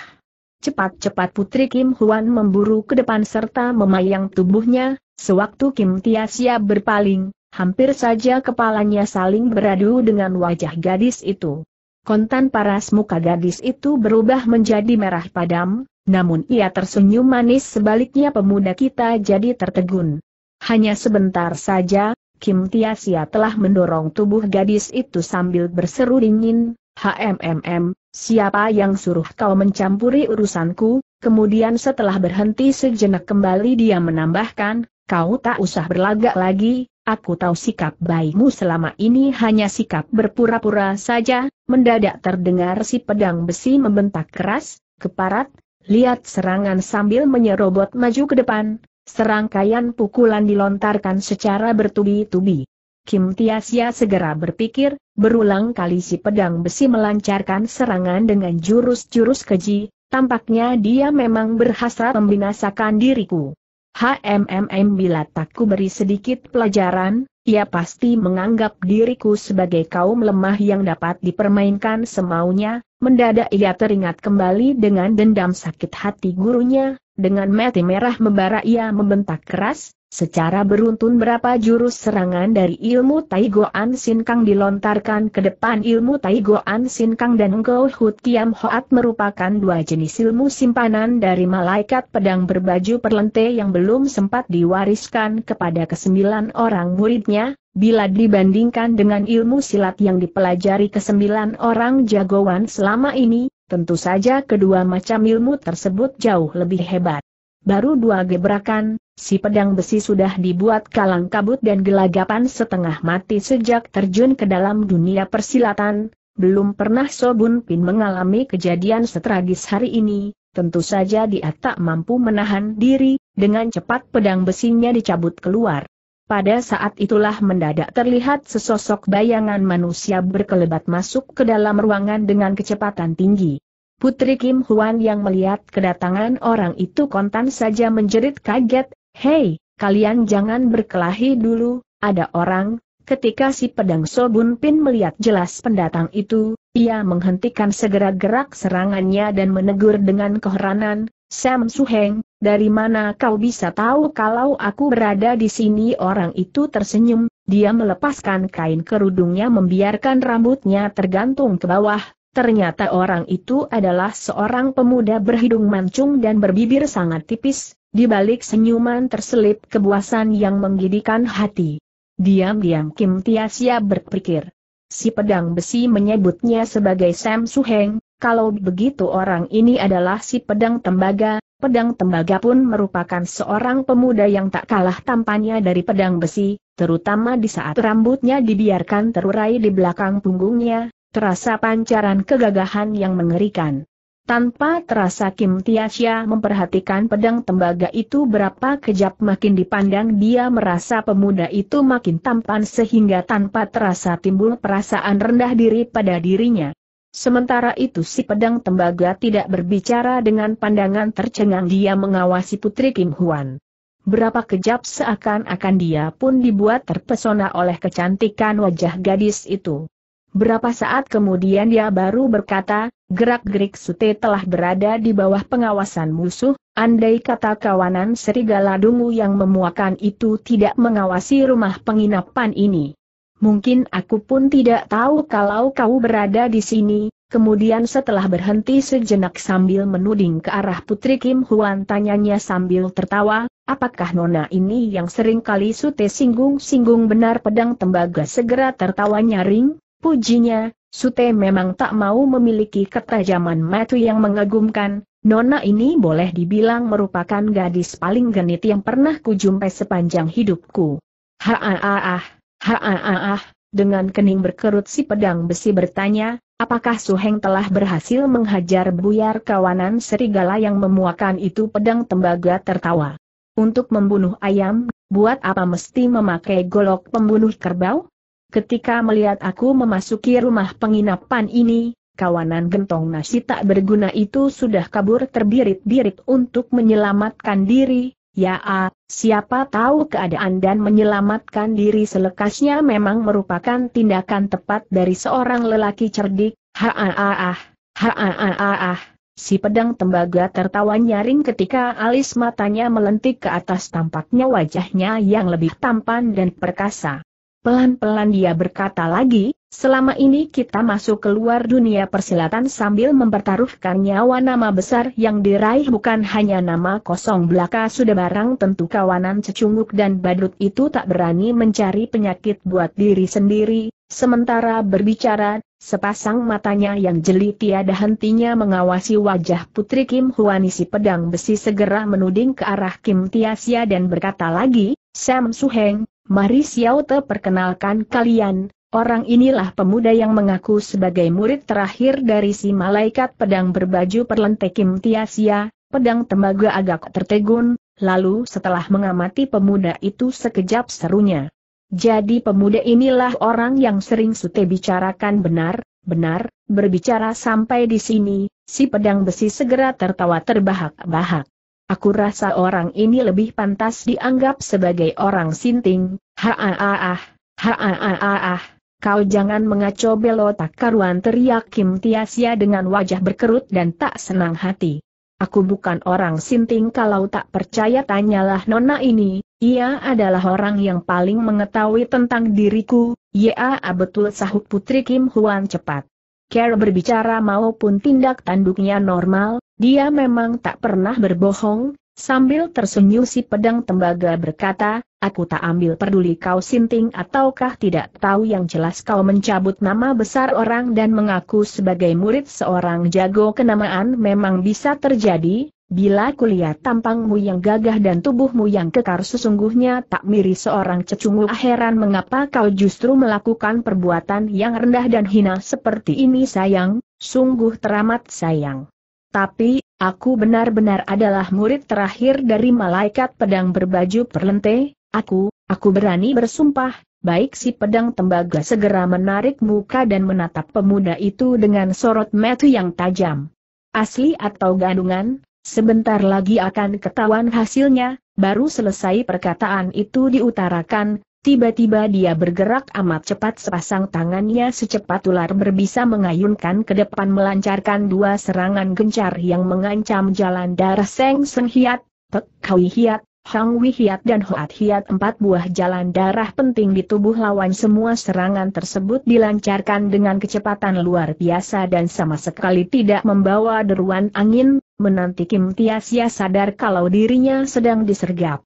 Cepat-cepat Putri Kim Huan memburu ke depan serta memayang tubuhnya, sewaktu Kim Tiasia berpaling, hampir saja kepalanya saling beradu dengan wajah gadis itu. Kontan paras muka gadis itu berubah menjadi merah padam, namun ia tersenyum manis sebaliknya pemuda kita jadi tertegun. Hanya sebentar saja, Kim Tia Sia telah mendorong tubuh gadis itu sambil berseru dingin, HMMM, siapa yang suruh kau mencampuri urusanku? Kemudian setelah berhenti sejenak kembali dia menambahkan, kau tak usah berlagak lagi, aku tahu sikap baikmu selama ini hanya sikap berpura-pura saja, mendadak terdengar si pedang besi membentak keras, keparat, lihat serangan sambil menyerobot maju ke depan, Serangkaian pukulan dilontarkan secara bertubi-tubi. Kim Tiasia segera berpikir, berulang kali si pedang besi melancarkan serangan dengan jurus-jurus keji, tampaknya dia memang berhasrat membinasakan diriku. HMMM bila tak beri sedikit pelajaran, ia pasti menganggap diriku sebagai kaum lemah yang dapat dipermainkan semaunya, mendadak ia teringat kembali dengan dendam sakit hati gurunya, dengan mati merah membara ia membentak keras, secara beruntun berapa jurus serangan dari ilmu Taigoan Kang dilontarkan ke depan ilmu Taigoan Kang dan Go Hut Kiam Hoat merupakan dua jenis ilmu simpanan dari malaikat pedang berbaju perlente yang belum sempat diwariskan kepada kesembilan orang muridnya, bila dibandingkan dengan ilmu silat yang dipelajari kesembilan orang jagoan selama ini, Tentu saja kedua macam ilmu tersebut jauh lebih hebat. Baru dua gebrakan, si pedang besi sudah dibuat kalang kabut dan gelagapan setengah mati sejak terjun ke dalam dunia persilatan, belum pernah Sobun Pin mengalami kejadian setragis hari ini, tentu saja dia tak mampu menahan diri, dengan cepat pedang besinya dicabut keluar. Pada saat itulah mendadak terlihat sesosok bayangan manusia berkelebat masuk ke dalam ruangan dengan kecepatan tinggi. Putri Kim Huan yang melihat kedatangan orang itu kontan saja menjerit kaget, Hei, kalian jangan berkelahi dulu, ada orang. Ketika si pedang Sobun Pin melihat jelas pendatang itu, ia menghentikan segera gerak serangannya dan menegur dengan keheranan, Sam Suheng, dari mana kau bisa tahu kalau aku berada di sini? Orang itu tersenyum, dia melepaskan kain kerudungnya membiarkan rambutnya tergantung ke bawah. Ternyata orang itu adalah seorang pemuda berhidung mancung dan berbibir sangat tipis, di balik senyuman terselip kebuasan yang menggidikan hati. Diam-diam Kim Tiasia berpikir. Si pedang besi menyebutnya sebagai Sam Suheng, kalau begitu orang ini adalah si pedang tembaga, Pedang tembaga pun merupakan seorang pemuda yang tak kalah tampannya dari pedang besi, terutama di saat rambutnya dibiarkan terurai di belakang punggungnya, terasa pancaran kegagahan yang mengerikan. Tanpa terasa Kim Tiasya memperhatikan pedang tembaga itu berapa kejap makin dipandang dia merasa pemuda itu makin tampan sehingga tanpa terasa timbul perasaan rendah diri pada dirinya. Sementara itu si pedang tembaga tidak berbicara dengan pandangan tercengang dia mengawasi putri Kim Huan. Berapa kejap seakan-akan dia pun dibuat terpesona oleh kecantikan wajah gadis itu. Berapa saat kemudian dia baru berkata, gerak-gerik sute telah berada di bawah pengawasan musuh, andai kata kawanan serigala dungu yang memuakan itu tidak mengawasi rumah penginapan ini. Mungkin aku pun tidak tahu kalau kau berada di sini, kemudian setelah berhenti sejenak sambil menuding ke arah Putri Kim Huan tanyanya sambil tertawa, apakah nona ini yang sering kali sute singgung-singgung benar pedang tembaga segera tertawa nyaring, pujinya, sute memang tak mau memiliki ketajaman mata yang mengagumkan, Nona ini boleh dibilang merupakan gadis paling genit yang pernah kujumpai sepanjang hidupku. Ha -ha ah dengan kening berkerut si pedang besi bertanya, apakah Suheng telah berhasil menghajar buyar kawanan serigala yang memuakan itu pedang tembaga tertawa. Untuk membunuh ayam, buat apa mesti memakai golok pembunuh kerbau? Ketika melihat aku memasuki rumah penginapan ini, kawanan gentong nasi tak berguna itu sudah kabur terbirit-birit untuk menyelamatkan diri, Ya, ah, siapa tahu keadaan dan menyelamatkan diri selekasnya memang merupakan tindakan tepat dari seorang lelaki cerdik. Ha ah ha Si pedang tembaga tertawa nyaring ketika alis matanya melentik ke atas tampaknya wajahnya yang lebih tampan dan perkasa. Pelan-pelan dia berkata lagi, Selama ini kita masuk keluar dunia persilatan sambil mempertaruhkan nyawa nama besar yang diraih bukan hanya nama kosong belaka sudah barang tentu kawanan cecunguk dan badut itu tak berani mencari penyakit buat diri sendiri, sementara berbicara, sepasang matanya yang jeli tiada hentinya mengawasi wajah putri Kim Huanisi pedang besi segera menuding ke arah Kim Tiasia dan berkata lagi, Sam Suheng, mari Xiao Te perkenalkan kalian Orang inilah pemuda yang mengaku sebagai murid terakhir dari si malaikat pedang berbaju perlente Kim Tiasia, pedang tembaga agak tertegun, lalu setelah mengamati pemuda itu sekejap serunya. Jadi pemuda inilah orang yang sering Sute bicarakan benar, benar, berbicara sampai di sini, si pedang besi segera tertawa terbahak-bahak. Aku rasa orang ini lebih pantas dianggap sebagai orang sinting, ha ha ha ha ha ha ha ha. Kau jangan mengacau belotak karuan teriak Kim Tiasia dengan wajah berkerut dan tak senang hati. Aku bukan orang sinting kalau tak percaya tanyalah nona ini, ia adalah orang yang paling mengetahui tentang diriku, ya betul sahut putri Kim Huan cepat. Care berbicara maupun tindak tanduknya normal, dia memang tak pernah berbohong, Sambil tersenyum si pedang tembaga berkata, aku tak ambil peduli kau sinting ataukah tidak tahu yang jelas kau mencabut nama besar orang dan mengaku sebagai murid seorang jago kenamaan memang bisa terjadi, Bila kulihat tampangmu yang gagah dan tubuhmu yang kekar sesungguhnya tak miri seorang cecungu heran mengapa kau justru melakukan perbuatan yang rendah dan hina seperti ini sayang, sungguh teramat sayang. Tapi, Aku benar-benar adalah murid terakhir dari malaikat pedang berbaju perlente, aku, aku berani bersumpah, baik si pedang tembaga segera menarik muka dan menatap pemuda itu dengan sorot metu yang tajam. Asli atau gadungan? sebentar lagi akan ketahuan hasilnya, baru selesai perkataan itu diutarakan, Tiba-tiba dia bergerak amat cepat sepasang tangannya secepat ular berbisa mengayunkan ke depan melancarkan dua serangan gencar yang mengancam jalan darah Seng Sen Hiat, Pek Kaui Hiat, Hang Wi Hiat dan Hoat Hiat empat buah jalan darah penting di tubuh lawan semua serangan tersebut dilancarkan dengan kecepatan luar biasa dan sama sekali tidak membawa deruan angin, menanti Kim Tia Sia sadar kalau dirinya sedang disergap.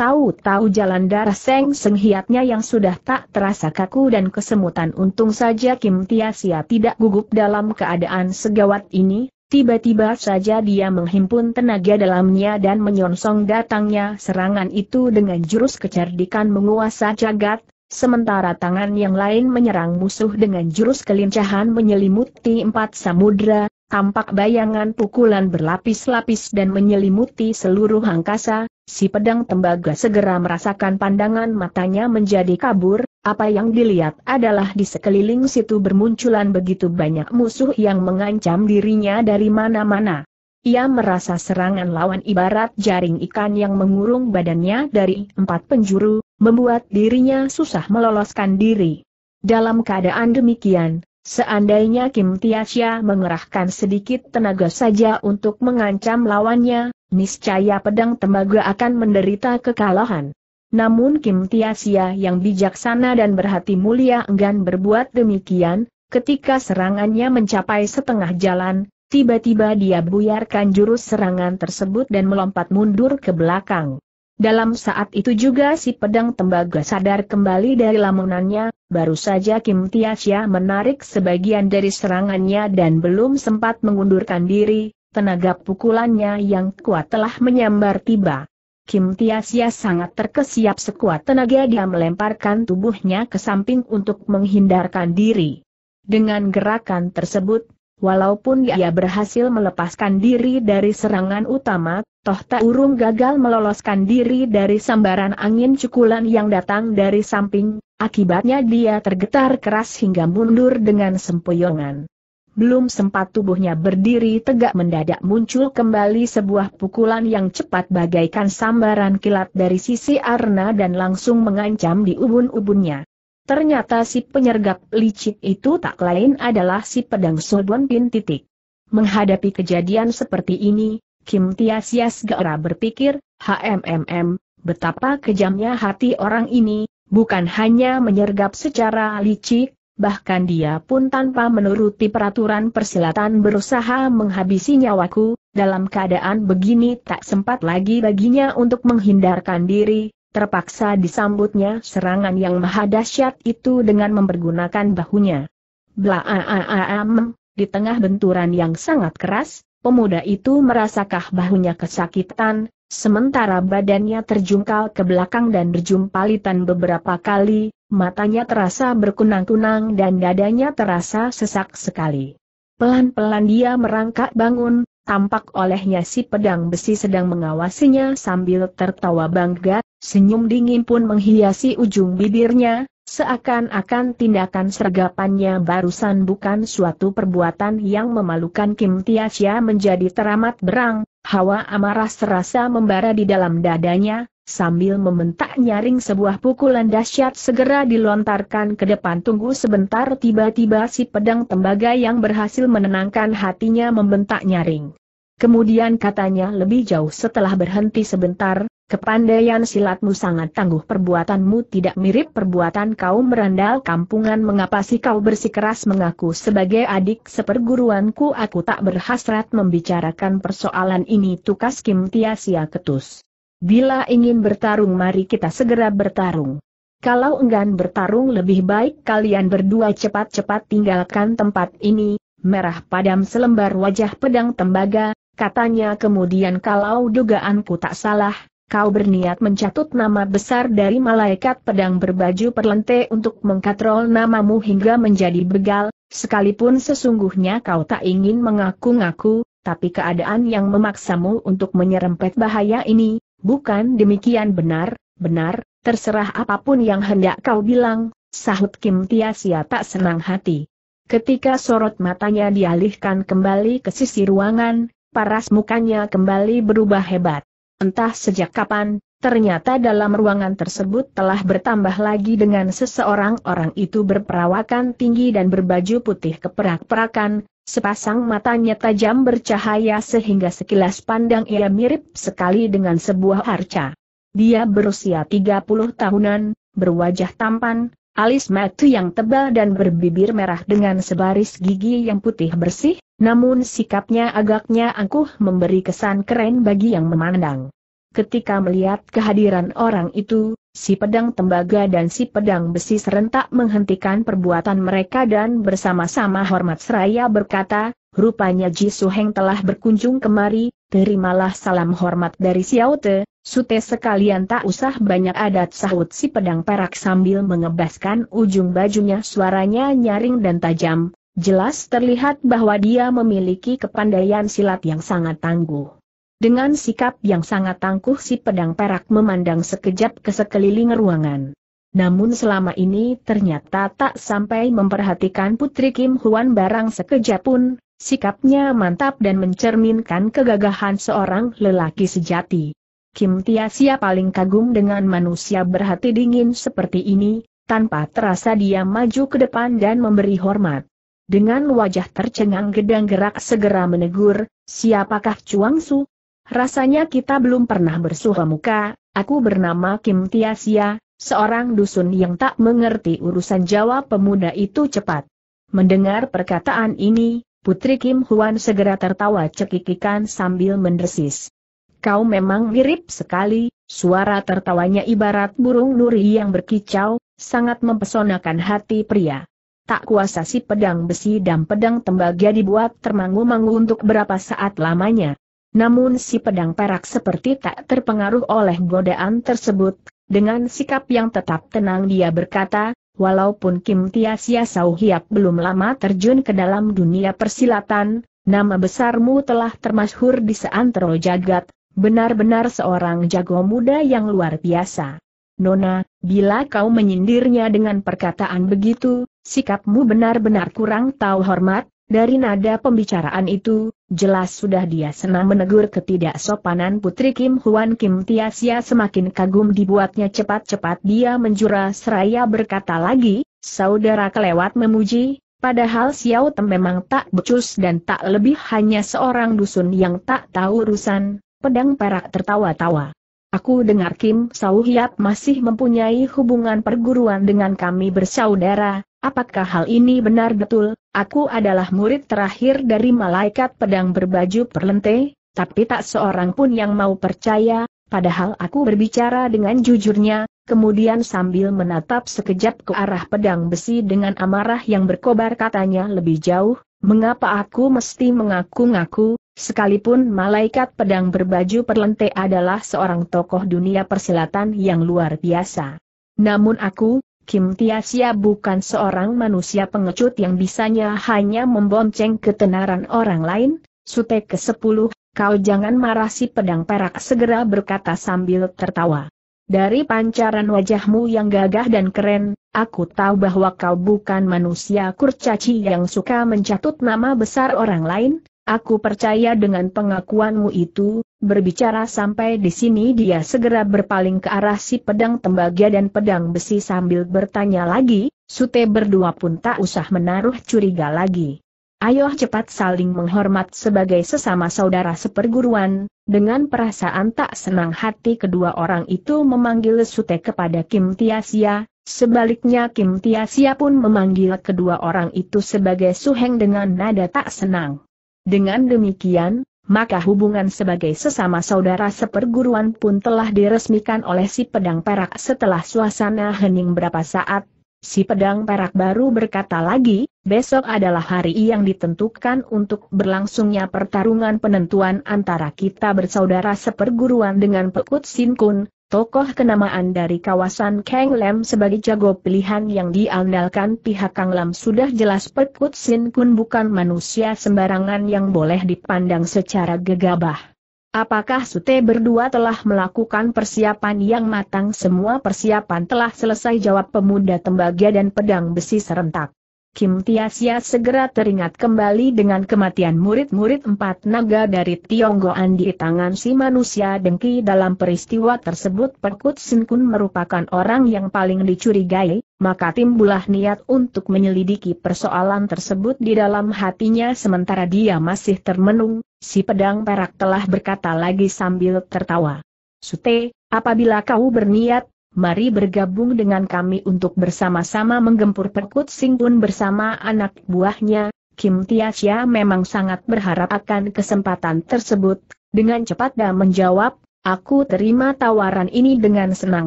Tahu-tahu jalan darah Seng Seng hiatnya yang sudah tak terasa kaku dan kesemutan untung saja Kim Tiasia tidak gugup dalam keadaan segawat ini, tiba-tiba saja dia menghimpun tenaga dalamnya dan menyongsong datangnya serangan itu dengan jurus kecerdikan menguasai jagat, Sementara tangan yang lain menyerang musuh dengan jurus kelincahan menyelimuti empat samudra, tampak bayangan pukulan berlapis-lapis dan menyelimuti seluruh angkasa, si pedang tembaga segera merasakan pandangan matanya menjadi kabur, apa yang dilihat adalah di sekeliling situ bermunculan begitu banyak musuh yang mengancam dirinya dari mana-mana. Ia merasa serangan lawan ibarat jaring ikan yang mengurung badannya dari empat penjuru, membuat dirinya susah meloloskan diri. Dalam keadaan demikian, seandainya Kim Tiasya mengerahkan sedikit tenaga saja untuk mengancam lawannya, niscaya pedang tembaga akan menderita kekalahan. Namun Kim Tiasya yang bijaksana dan berhati mulia enggan berbuat demikian, ketika serangannya mencapai setengah jalan, tiba-tiba dia buyarkan jurus serangan tersebut dan melompat mundur ke belakang. Dalam saat itu juga si pedang tembaga sadar kembali dari lamunannya, baru saja Kim Tiasya menarik sebagian dari serangannya dan belum sempat mengundurkan diri, tenaga pukulannya yang kuat telah menyambar tiba. Kim Tiasya sangat terkesiap sekuat tenaga dia melemparkan tubuhnya ke samping untuk menghindarkan diri. Dengan gerakan tersebut, Walaupun ia berhasil melepaskan diri dari serangan utama, toh tak urung gagal meloloskan diri dari sambaran angin cukulan yang datang dari samping, akibatnya dia tergetar keras hingga mundur dengan sempoyongan. Belum sempat tubuhnya berdiri tegak mendadak muncul kembali sebuah pukulan yang cepat bagaikan sambaran kilat dari sisi Arna dan langsung mengancam di ubun-ubunnya. Ternyata si penyergap licik itu tak lain adalah si pedang Sobon Pin titik. Menghadapi kejadian seperti ini, Kim Tiasias Sias Gaora berpikir, HMMM, betapa kejamnya hati orang ini, bukan hanya menyergap secara licik, bahkan dia pun tanpa menuruti peraturan persilatan berusaha menghabisi nyawaku, dalam keadaan begini tak sempat lagi baginya untuk menghindarkan diri, Terpaksa disambutnya serangan yang maha dahsyat itu dengan mempergunakan bahunya. Blaaaaam, di tengah benturan yang sangat keras, pemuda itu merasakah bahunya kesakitan, sementara badannya terjungkal ke belakang dan berjumpalitan beberapa kali, matanya terasa berkunang-kunang dan dadanya terasa sesak sekali. Pelan-pelan dia merangkak bangun, tampak olehnya si pedang besi sedang mengawasinya sambil tertawa bangga, senyum dingin pun menghiasi ujung bibirnya, seakan-akan tindakan sergapannya barusan bukan suatu perbuatan yang memalukan Kim Tiaxia menjadi teramat berang, hawa amarah serasa membara di dalam dadanya, sambil membentak nyaring sebuah pukulan dahsyat segera dilontarkan ke depan tunggu sebentar tiba-tiba si pedang tembaga yang berhasil menenangkan hatinya membentak nyaring. Kemudian katanya lebih jauh setelah berhenti sebentar, kepandaian silatmu sangat tangguh perbuatanmu tidak mirip perbuatan kaum merandal kampungan mengapa sih kau bersikeras mengaku sebagai adik seperguruanku aku tak berhasrat membicarakan persoalan ini tukas Kim Tia Sia ketus. Bila ingin bertarung mari kita segera bertarung. Kalau enggan bertarung lebih baik kalian berdua cepat-cepat tinggalkan tempat ini, merah padam selembar wajah pedang tembaga, Katanya kemudian kalau dugaanku tak salah, kau berniat mencatut nama besar dari malaikat pedang berbaju perlente untuk mengkatrol namamu hingga menjadi begal, sekalipun sesungguhnya kau tak ingin mengaku-ngaku, tapi keadaan yang memaksamu untuk menyerempet bahaya ini, bukan demikian benar, benar, terserah apapun yang hendak kau bilang, sahut Kim Tiasia tak senang hati. Ketika sorot matanya dialihkan kembali ke sisi ruangan, paras mukanya kembali berubah hebat. Entah sejak kapan, ternyata dalam ruangan tersebut telah bertambah lagi dengan seseorang orang itu berperawakan tinggi dan berbaju putih keperak-perakan, sepasang matanya tajam bercahaya sehingga sekilas pandang ia mirip sekali dengan sebuah harca. Dia berusia 30 tahunan, berwajah tampan, Alis matu yang tebal dan berbibir merah dengan sebaris gigi yang putih bersih, namun sikapnya agaknya angkuh memberi kesan keren bagi yang memandang. Ketika melihat kehadiran orang itu, si pedang tembaga dan si pedang besi serentak menghentikan perbuatan mereka dan bersama-sama hormat seraya berkata, rupanya Ji Suheng telah berkunjung kemari, terimalah salam hormat dari Xiao Te, sute sekalian tak usah banyak adat sahut si pedang perak sambil mengebaskan ujung bajunya suaranya nyaring dan tajam, jelas terlihat bahwa dia memiliki kepandaian silat yang sangat tangguh. Dengan sikap yang sangat tangguh si pedang perak memandang sekejap ke sekeliling ruangan. Namun selama ini ternyata tak sampai memperhatikan Putri Kim Huan barang sekejap pun, sikapnya mantap dan mencerminkan kegagahan seorang lelaki sejati. Kim Tiasia paling kagum dengan manusia berhati dingin seperti ini, tanpa terasa dia maju ke depan dan memberi hormat. Dengan wajah tercengang gedang gerak segera menegur, siapakah Chuang Su? Rasanya kita belum pernah bersuha muka, aku bernama Kim Tiasia, Seorang dusun yang tak mengerti urusan Jawa pemuda itu cepat. Mendengar perkataan ini, Putri Kim Huan segera tertawa cekikikan sambil mendesis. Kau memang mirip sekali, suara tertawanya ibarat burung nuri yang berkicau, sangat mempesonakan hati pria. Tak kuasa si pedang besi dan pedang tembaga dibuat termangu-mangu untuk berapa saat lamanya. Namun si pedang perak seperti tak terpengaruh oleh godaan tersebut, dengan sikap yang tetap tenang dia berkata, walaupun Kim Tia Sia Sau Hiap belum lama terjun ke dalam dunia persilatan, nama besarmu telah termasyhur di seantero jagat, benar-benar seorang jago muda yang luar biasa. Nona, bila kau menyindirnya dengan perkataan begitu, sikapmu benar-benar kurang tahu hormat, dari nada pembicaraan itu, jelas sudah dia senang menegur ketidaksopanan Putri Kim Huan Kim Tiasia semakin kagum dibuatnya cepat-cepat dia menjura seraya berkata lagi, saudara kelewat memuji, padahal Xiao Tem memang tak becus dan tak lebih hanya seorang dusun yang tak tahu urusan, pedang perak tertawa-tawa. Aku dengar Kim Sauhiat masih mempunyai hubungan perguruan dengan kami bersaudara, Apakah hal ini benar betul? Aku adalah murid terakhir dari malaikat pedang berbaju perlente, tapi tak seorang pun yang mau percaya, padahal aku berbicara dengan jujurnya, kemudian sambil menatap sekejap ke arah pedang besi dengan amarah yang berkobar katanya lebih jauh, mengapa aku mesti mengaku-ngaku, sekalipun malaikat pedang berbaju perlente adalah seorang tokoh dunia persilatan yang luar biasa. Namun aku, Kim Tiasia bukan seorang manusia pengecut yang bisanya hanya membonceng ketenaran orang lain, Sutek ke sepuluh, kau jangan marah si pedang perak segera berkata sambil tertawa. Dari pancaran wajahmu yang gagah dan keren, aku tahu bahwa kau bukan manusia kurcaci yang suka mencatut nama besar orang lain, aku percaya dengan pengakuanmu itu, Berbicara sampai di sini dia segera berpaling ke arah si pedang tembaga dan pedang besi sambil bertanya lagi, Sute berdua pun tak usah menaruh curiga lagi. Ayo cepat saling menghormat sebagai sesama saudara seperguruan, dengan perasaan tak senang hati kedua orang itu memanggil Sute kepada Kim Tiasia, sebaliknya Kim Tiasia pun memanggil kedua orang itu sebagai Suheng dengan nada tak senang. Dengan demikian, maka hubungan sebagai sesama saudara seperguruan pun telah diresmikan oleh si pedang perak setelah suasana hening berapa saat. Si pedang perak baru berkata lagi, besok adalah hari yang ditentukan untuk berlangsungnya pertarungan penentuan antara kita bersaudara seperguruan dengan Pekut Sinkun, tokoh kenamaan dari kawasan Kang Lam sebagai jago pilihan yang diandalkan pihak Kang Lam sudah jelas Perkut Sin Kun bukan manusia sembarangan yang boleh dipandang secara gegabah. Apakah Sute berdua telah melakukan persiapan yang matang semua persiapan telah selesai jawab pemuda tembaga dan pedang besi serentak. Kim Tiasia segera teringat kembali dengan kematian murid-murid empat naga dari Tionggoan di tangan si manusia dengki dalam peristiwa tersebut Perkut sinkun merupakan orang yang paling dicurigai, maka timbulah niat untuk menyelidiki persoalan tersebut di dalam hatinya sementara dia masih termenung, si pedang perak telah berkata lagi sambil tertawa. Sute, apabila kau berniat mari bergabung dengan kami untuk bersama-sama menggempur Perkut Singpun bersama anak buahnya, Kim Tiasya memang sangat berharap akan kesempatan tersebut, dengan cepat dia menjawab, aku terima tawaran ini dengan senang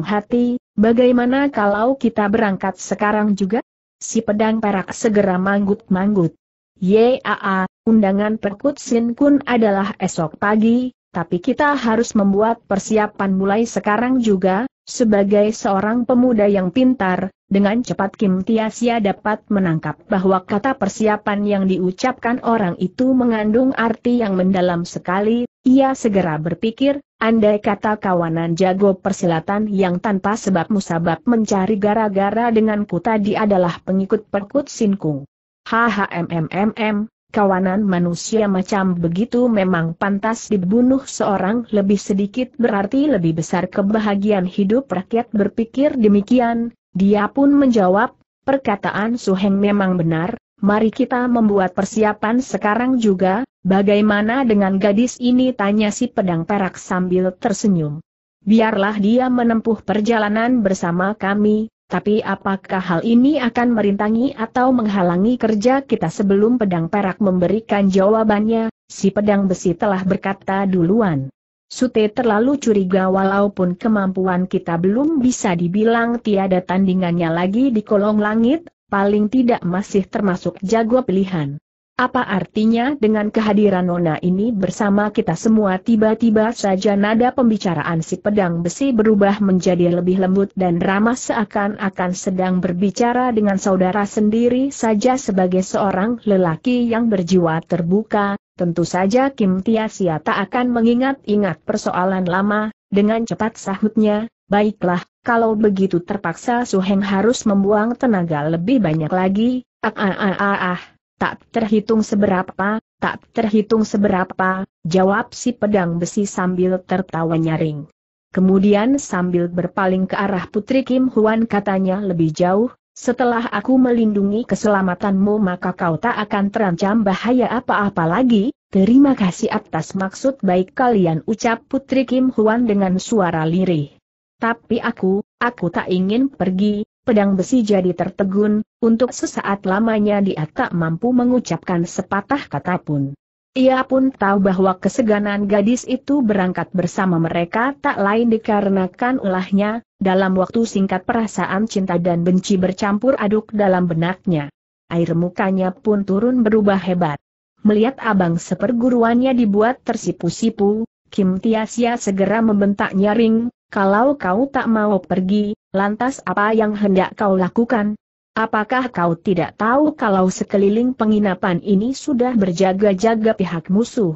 hati, bagaimana kalau kita berangkat sekarang juga? Si pedang perak segera manggut-manggut. YAA, undangan Perkut Sin Kun adalah esok pagi, tapi kita harus membuat persiapan mulai sekarang juga, sebagai seorang pemuda yang pintar, dengan cepat Kim Tiasia dapat menangkap bahwa kata persiapan yang diucapkan orang itu mengandung arti yang mendalam sekali, ia segera berpikir, andai kata kawanan jago persilatan yang tanpa sebab musabab mencari gara-gara denganku tadi adalah pengikut perkut sinkung. HHMMMM, kawanan manusia macam begitu memang pantas dibunuh seorang lebih sedikit berarti lebih besar kebahagiaan hidup rakyat berpikir demikian, dia pun menjawab, perkataan Suheng memang benar, mari kita membuat persiapan sekarang juga, bagaimana dengan gadis ini tanya si pedang perak sambil tersenyum. Biarlah dia menempuh perjalanan bersama kami, tapi apakah hal ini akan merintangi atau menghalangi kerja kita sebelum pedang perak memberikan jawabannya, si pedang besi telah berkata duluan. Sute terlalu curiga walaupun kemampuan kita belum bisa dibilang tiada tandingannya lagi di kolong langit, paling tidak masih termasuk jago pilihan. Apa artinya dengan kehadiran Nona ini bersama kita semua tiba-tiba saja nada pembicaraan si pedang besi berubah menjadi lebih lembut dan ramah seakan-akan sedang berbicara dengan saudara sendiri saja sebagai seorang lelaki yang berjiwa terbuka, tentu saja Kim Tiasia tak akan mengingat-ingat persoalan lama, dengan cepat sahutnya, baiklah, kalau begitu terpaksa Suheng harus membuang tenaga lebih banyak lagi, ah ah ah ah ah tak terhitung seberapa, tak terhitung seberapa, jawab si pedang besi sambil tertawa nyaring. Kemudian sambil berpaling ke arah Putri Kim Huan katanya lebih jauh, setelah aku melindungi keselamatanmu maka kau tak akan terancam bahaya apa-apa lagi, terima kasih atas maksud baik kalian ucap Putri Kim Huan dengan suara lirih. Tapi aku, aku tak ingin pergi, pedang besi jadi tertegun, untuk sesaat lamanya dia tak mampu mengucapkan sepatah kata pun. Ia pun tahu bahwa keseganan gadis itu berangkat bersama mereka tak lain dikarenakan ulahnya, dalam waktu singkat perasaan cinta dan benci bercampur aduk dalam benaknya. Air mukanya pun turun berubah hebat. Melihat abang seperguruannya dibuat tersipu-sipu, Kim Tiasia segera membentak nyaring, kalau kau tak mau pergi, Lantas apa yang hendak kau lakukan? Apakah kau tidak tahu kalau sekeliling penginapan ini sudah berjaga-jaga pihak musuh?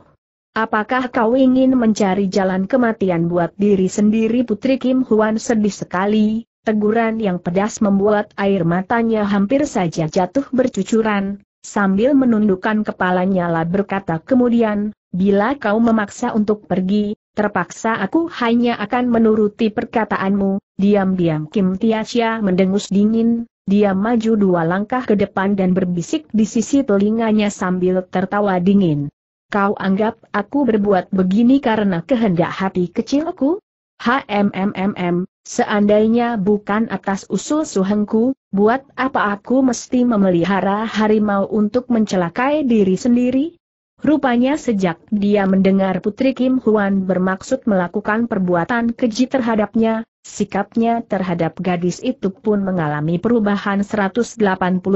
Apakah kau ingin mencari jalan kematian buat diri sendiri Putri Kim Huan sedih sekali, teguran yang pedas membuat air matanya hampir saja jatuh bercucuran, sambil menundukkan kepalanya lah berkata kemudian, bila kau memaksa untuk pergi, Terpaksa aku hanya akan menuruti perkataanmu, diam-diam Kim Tiasya mendengus dingin, dia maju dua langkah ke depan dan berbisik di sisi telinganya sambil tertawa dingin. Kau anggap aku berbuat begini karena kehendak hati kecilku? HMMMM, seandainya bukan atas usul suhengku, buat apa aku mesti memelihara harimau untuk mencelakai diri sendiri? Rupanya sejak dia mendengar Putri Kim Huan bermaksud melakukan perbuatan keji terhadapnya, sikapnya terhadap gadis itu pun mengalami perubahan 180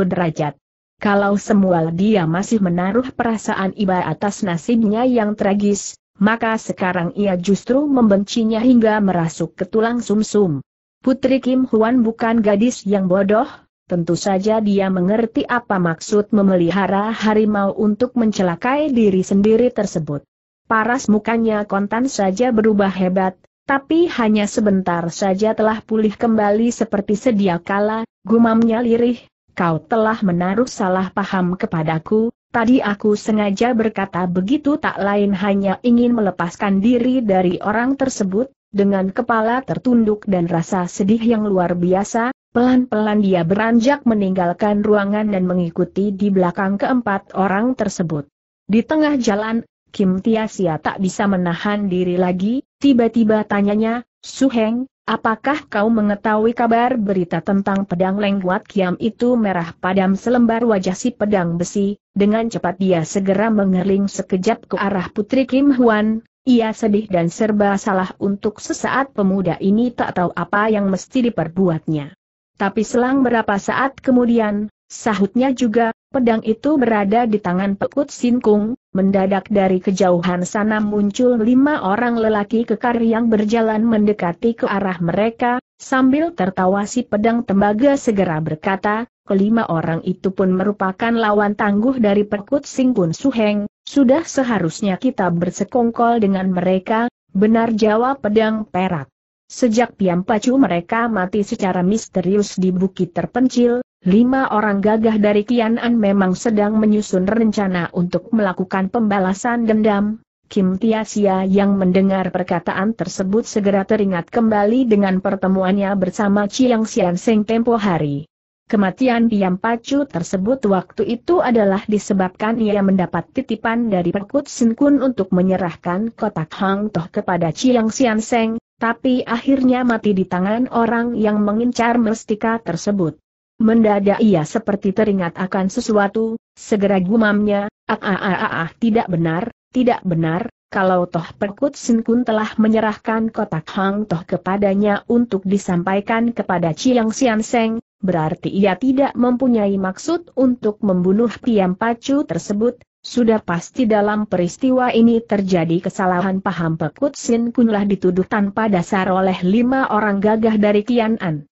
derajat. Kalau semua dia masih menaruh perasaan iba atas nasibnya yang tragis, maka sekarang ia justru membencinya hingga merasuk ke tulang sumsum. -sum. Putri Kim Huan bukan gadis yang bodoh, Tentu saja dia mengerti apa maksud memelihara harimau untuk mencelakai diri sendiri tersebut. Paras mukanya kontan saja berubah hebat, tapi hanya sebentar saja telah pulih kembali seperti sedia kala, gumamnya lirih, kau telah menaruh salah paham kepadaku, tadi aku sengaja berkata begitu tak lain hanya ingin melepaskan diri dari orang tersebut, dengan kepala tertunduk dan rasa sedih yang luar biasa, Pelan-pelan dia beranjak meninggalkan ruangan dan mengikuti di belakang keempat orang tersebut. Di tengah jalan, Kim Tiasia tak bisa menahan diri lagi, tiba-tiba tanyanya, Suheng, apakah kau mengetahui kabar berita tentang pedang lengguat kiam itu merah padam selembar wajah si pedang besi, dengan cepat dia segera mengerling sekejap ke arah putri Kim Huan, ia sedih dan serba salah untuk sesaat pemuda ini tak tahu apa yang mesti diperbuatnya. Tapi selang berapa saat kemudian, sahutnya juga, pedang itu berada di tangan Pekut Sinkung, mendadak dari kejauhan sana muncul lima orang lelaki kekar yang berjalan mendekati ke arah mereka, sambil tertawa si pedang tembaga segera berkata, kelima orang itu pun merupakan lawan tangguh dari Pekut sinkung Suheng, sudah seharusnya kita bersekongkol dengan mereka, benar jawab pedang perak. Sejak Piam Pacu mereka mati secara misterius di bukit terpencil, lima orang gagah dari Kianan memang sedang menyusun rencana untuk melakukan pembalasan dendam. Kim Tiasia yang mendengar perkataan tersebut segera teringat kembali dengan pertemuannya bersama Chiang Xian Seng tempo hari. Kematian Piam Pacu tersebut waktu itu adalah disebabkan ia mendapat titipan dari Perkut Kun untuk menyerahkan kotak Hang Toh kepada Chiang Xian Seng, tapi akhirnya mati di tangan orang yang mengincar mestika tersebut. Mendadak ia seperti teringat akan sesuatu, segera gumamnya, ah ah ah ah, ah tidak benar, tidak benar, kalau Toh Perkut Sinkun telah menyerahkan kotak Hang Toh kepadanya untuk disampaikan kepada Chiang Sian Seng, berarti ia tidak mempunyai maksud untuk membunuh Tiam Pacu tersebut, sudah pasti dalam peristiwa ini terjadi kesalahan paham Pekut Sin Kunlah dituduh tanpa dasar oleh lima orang gagah dari Tian An.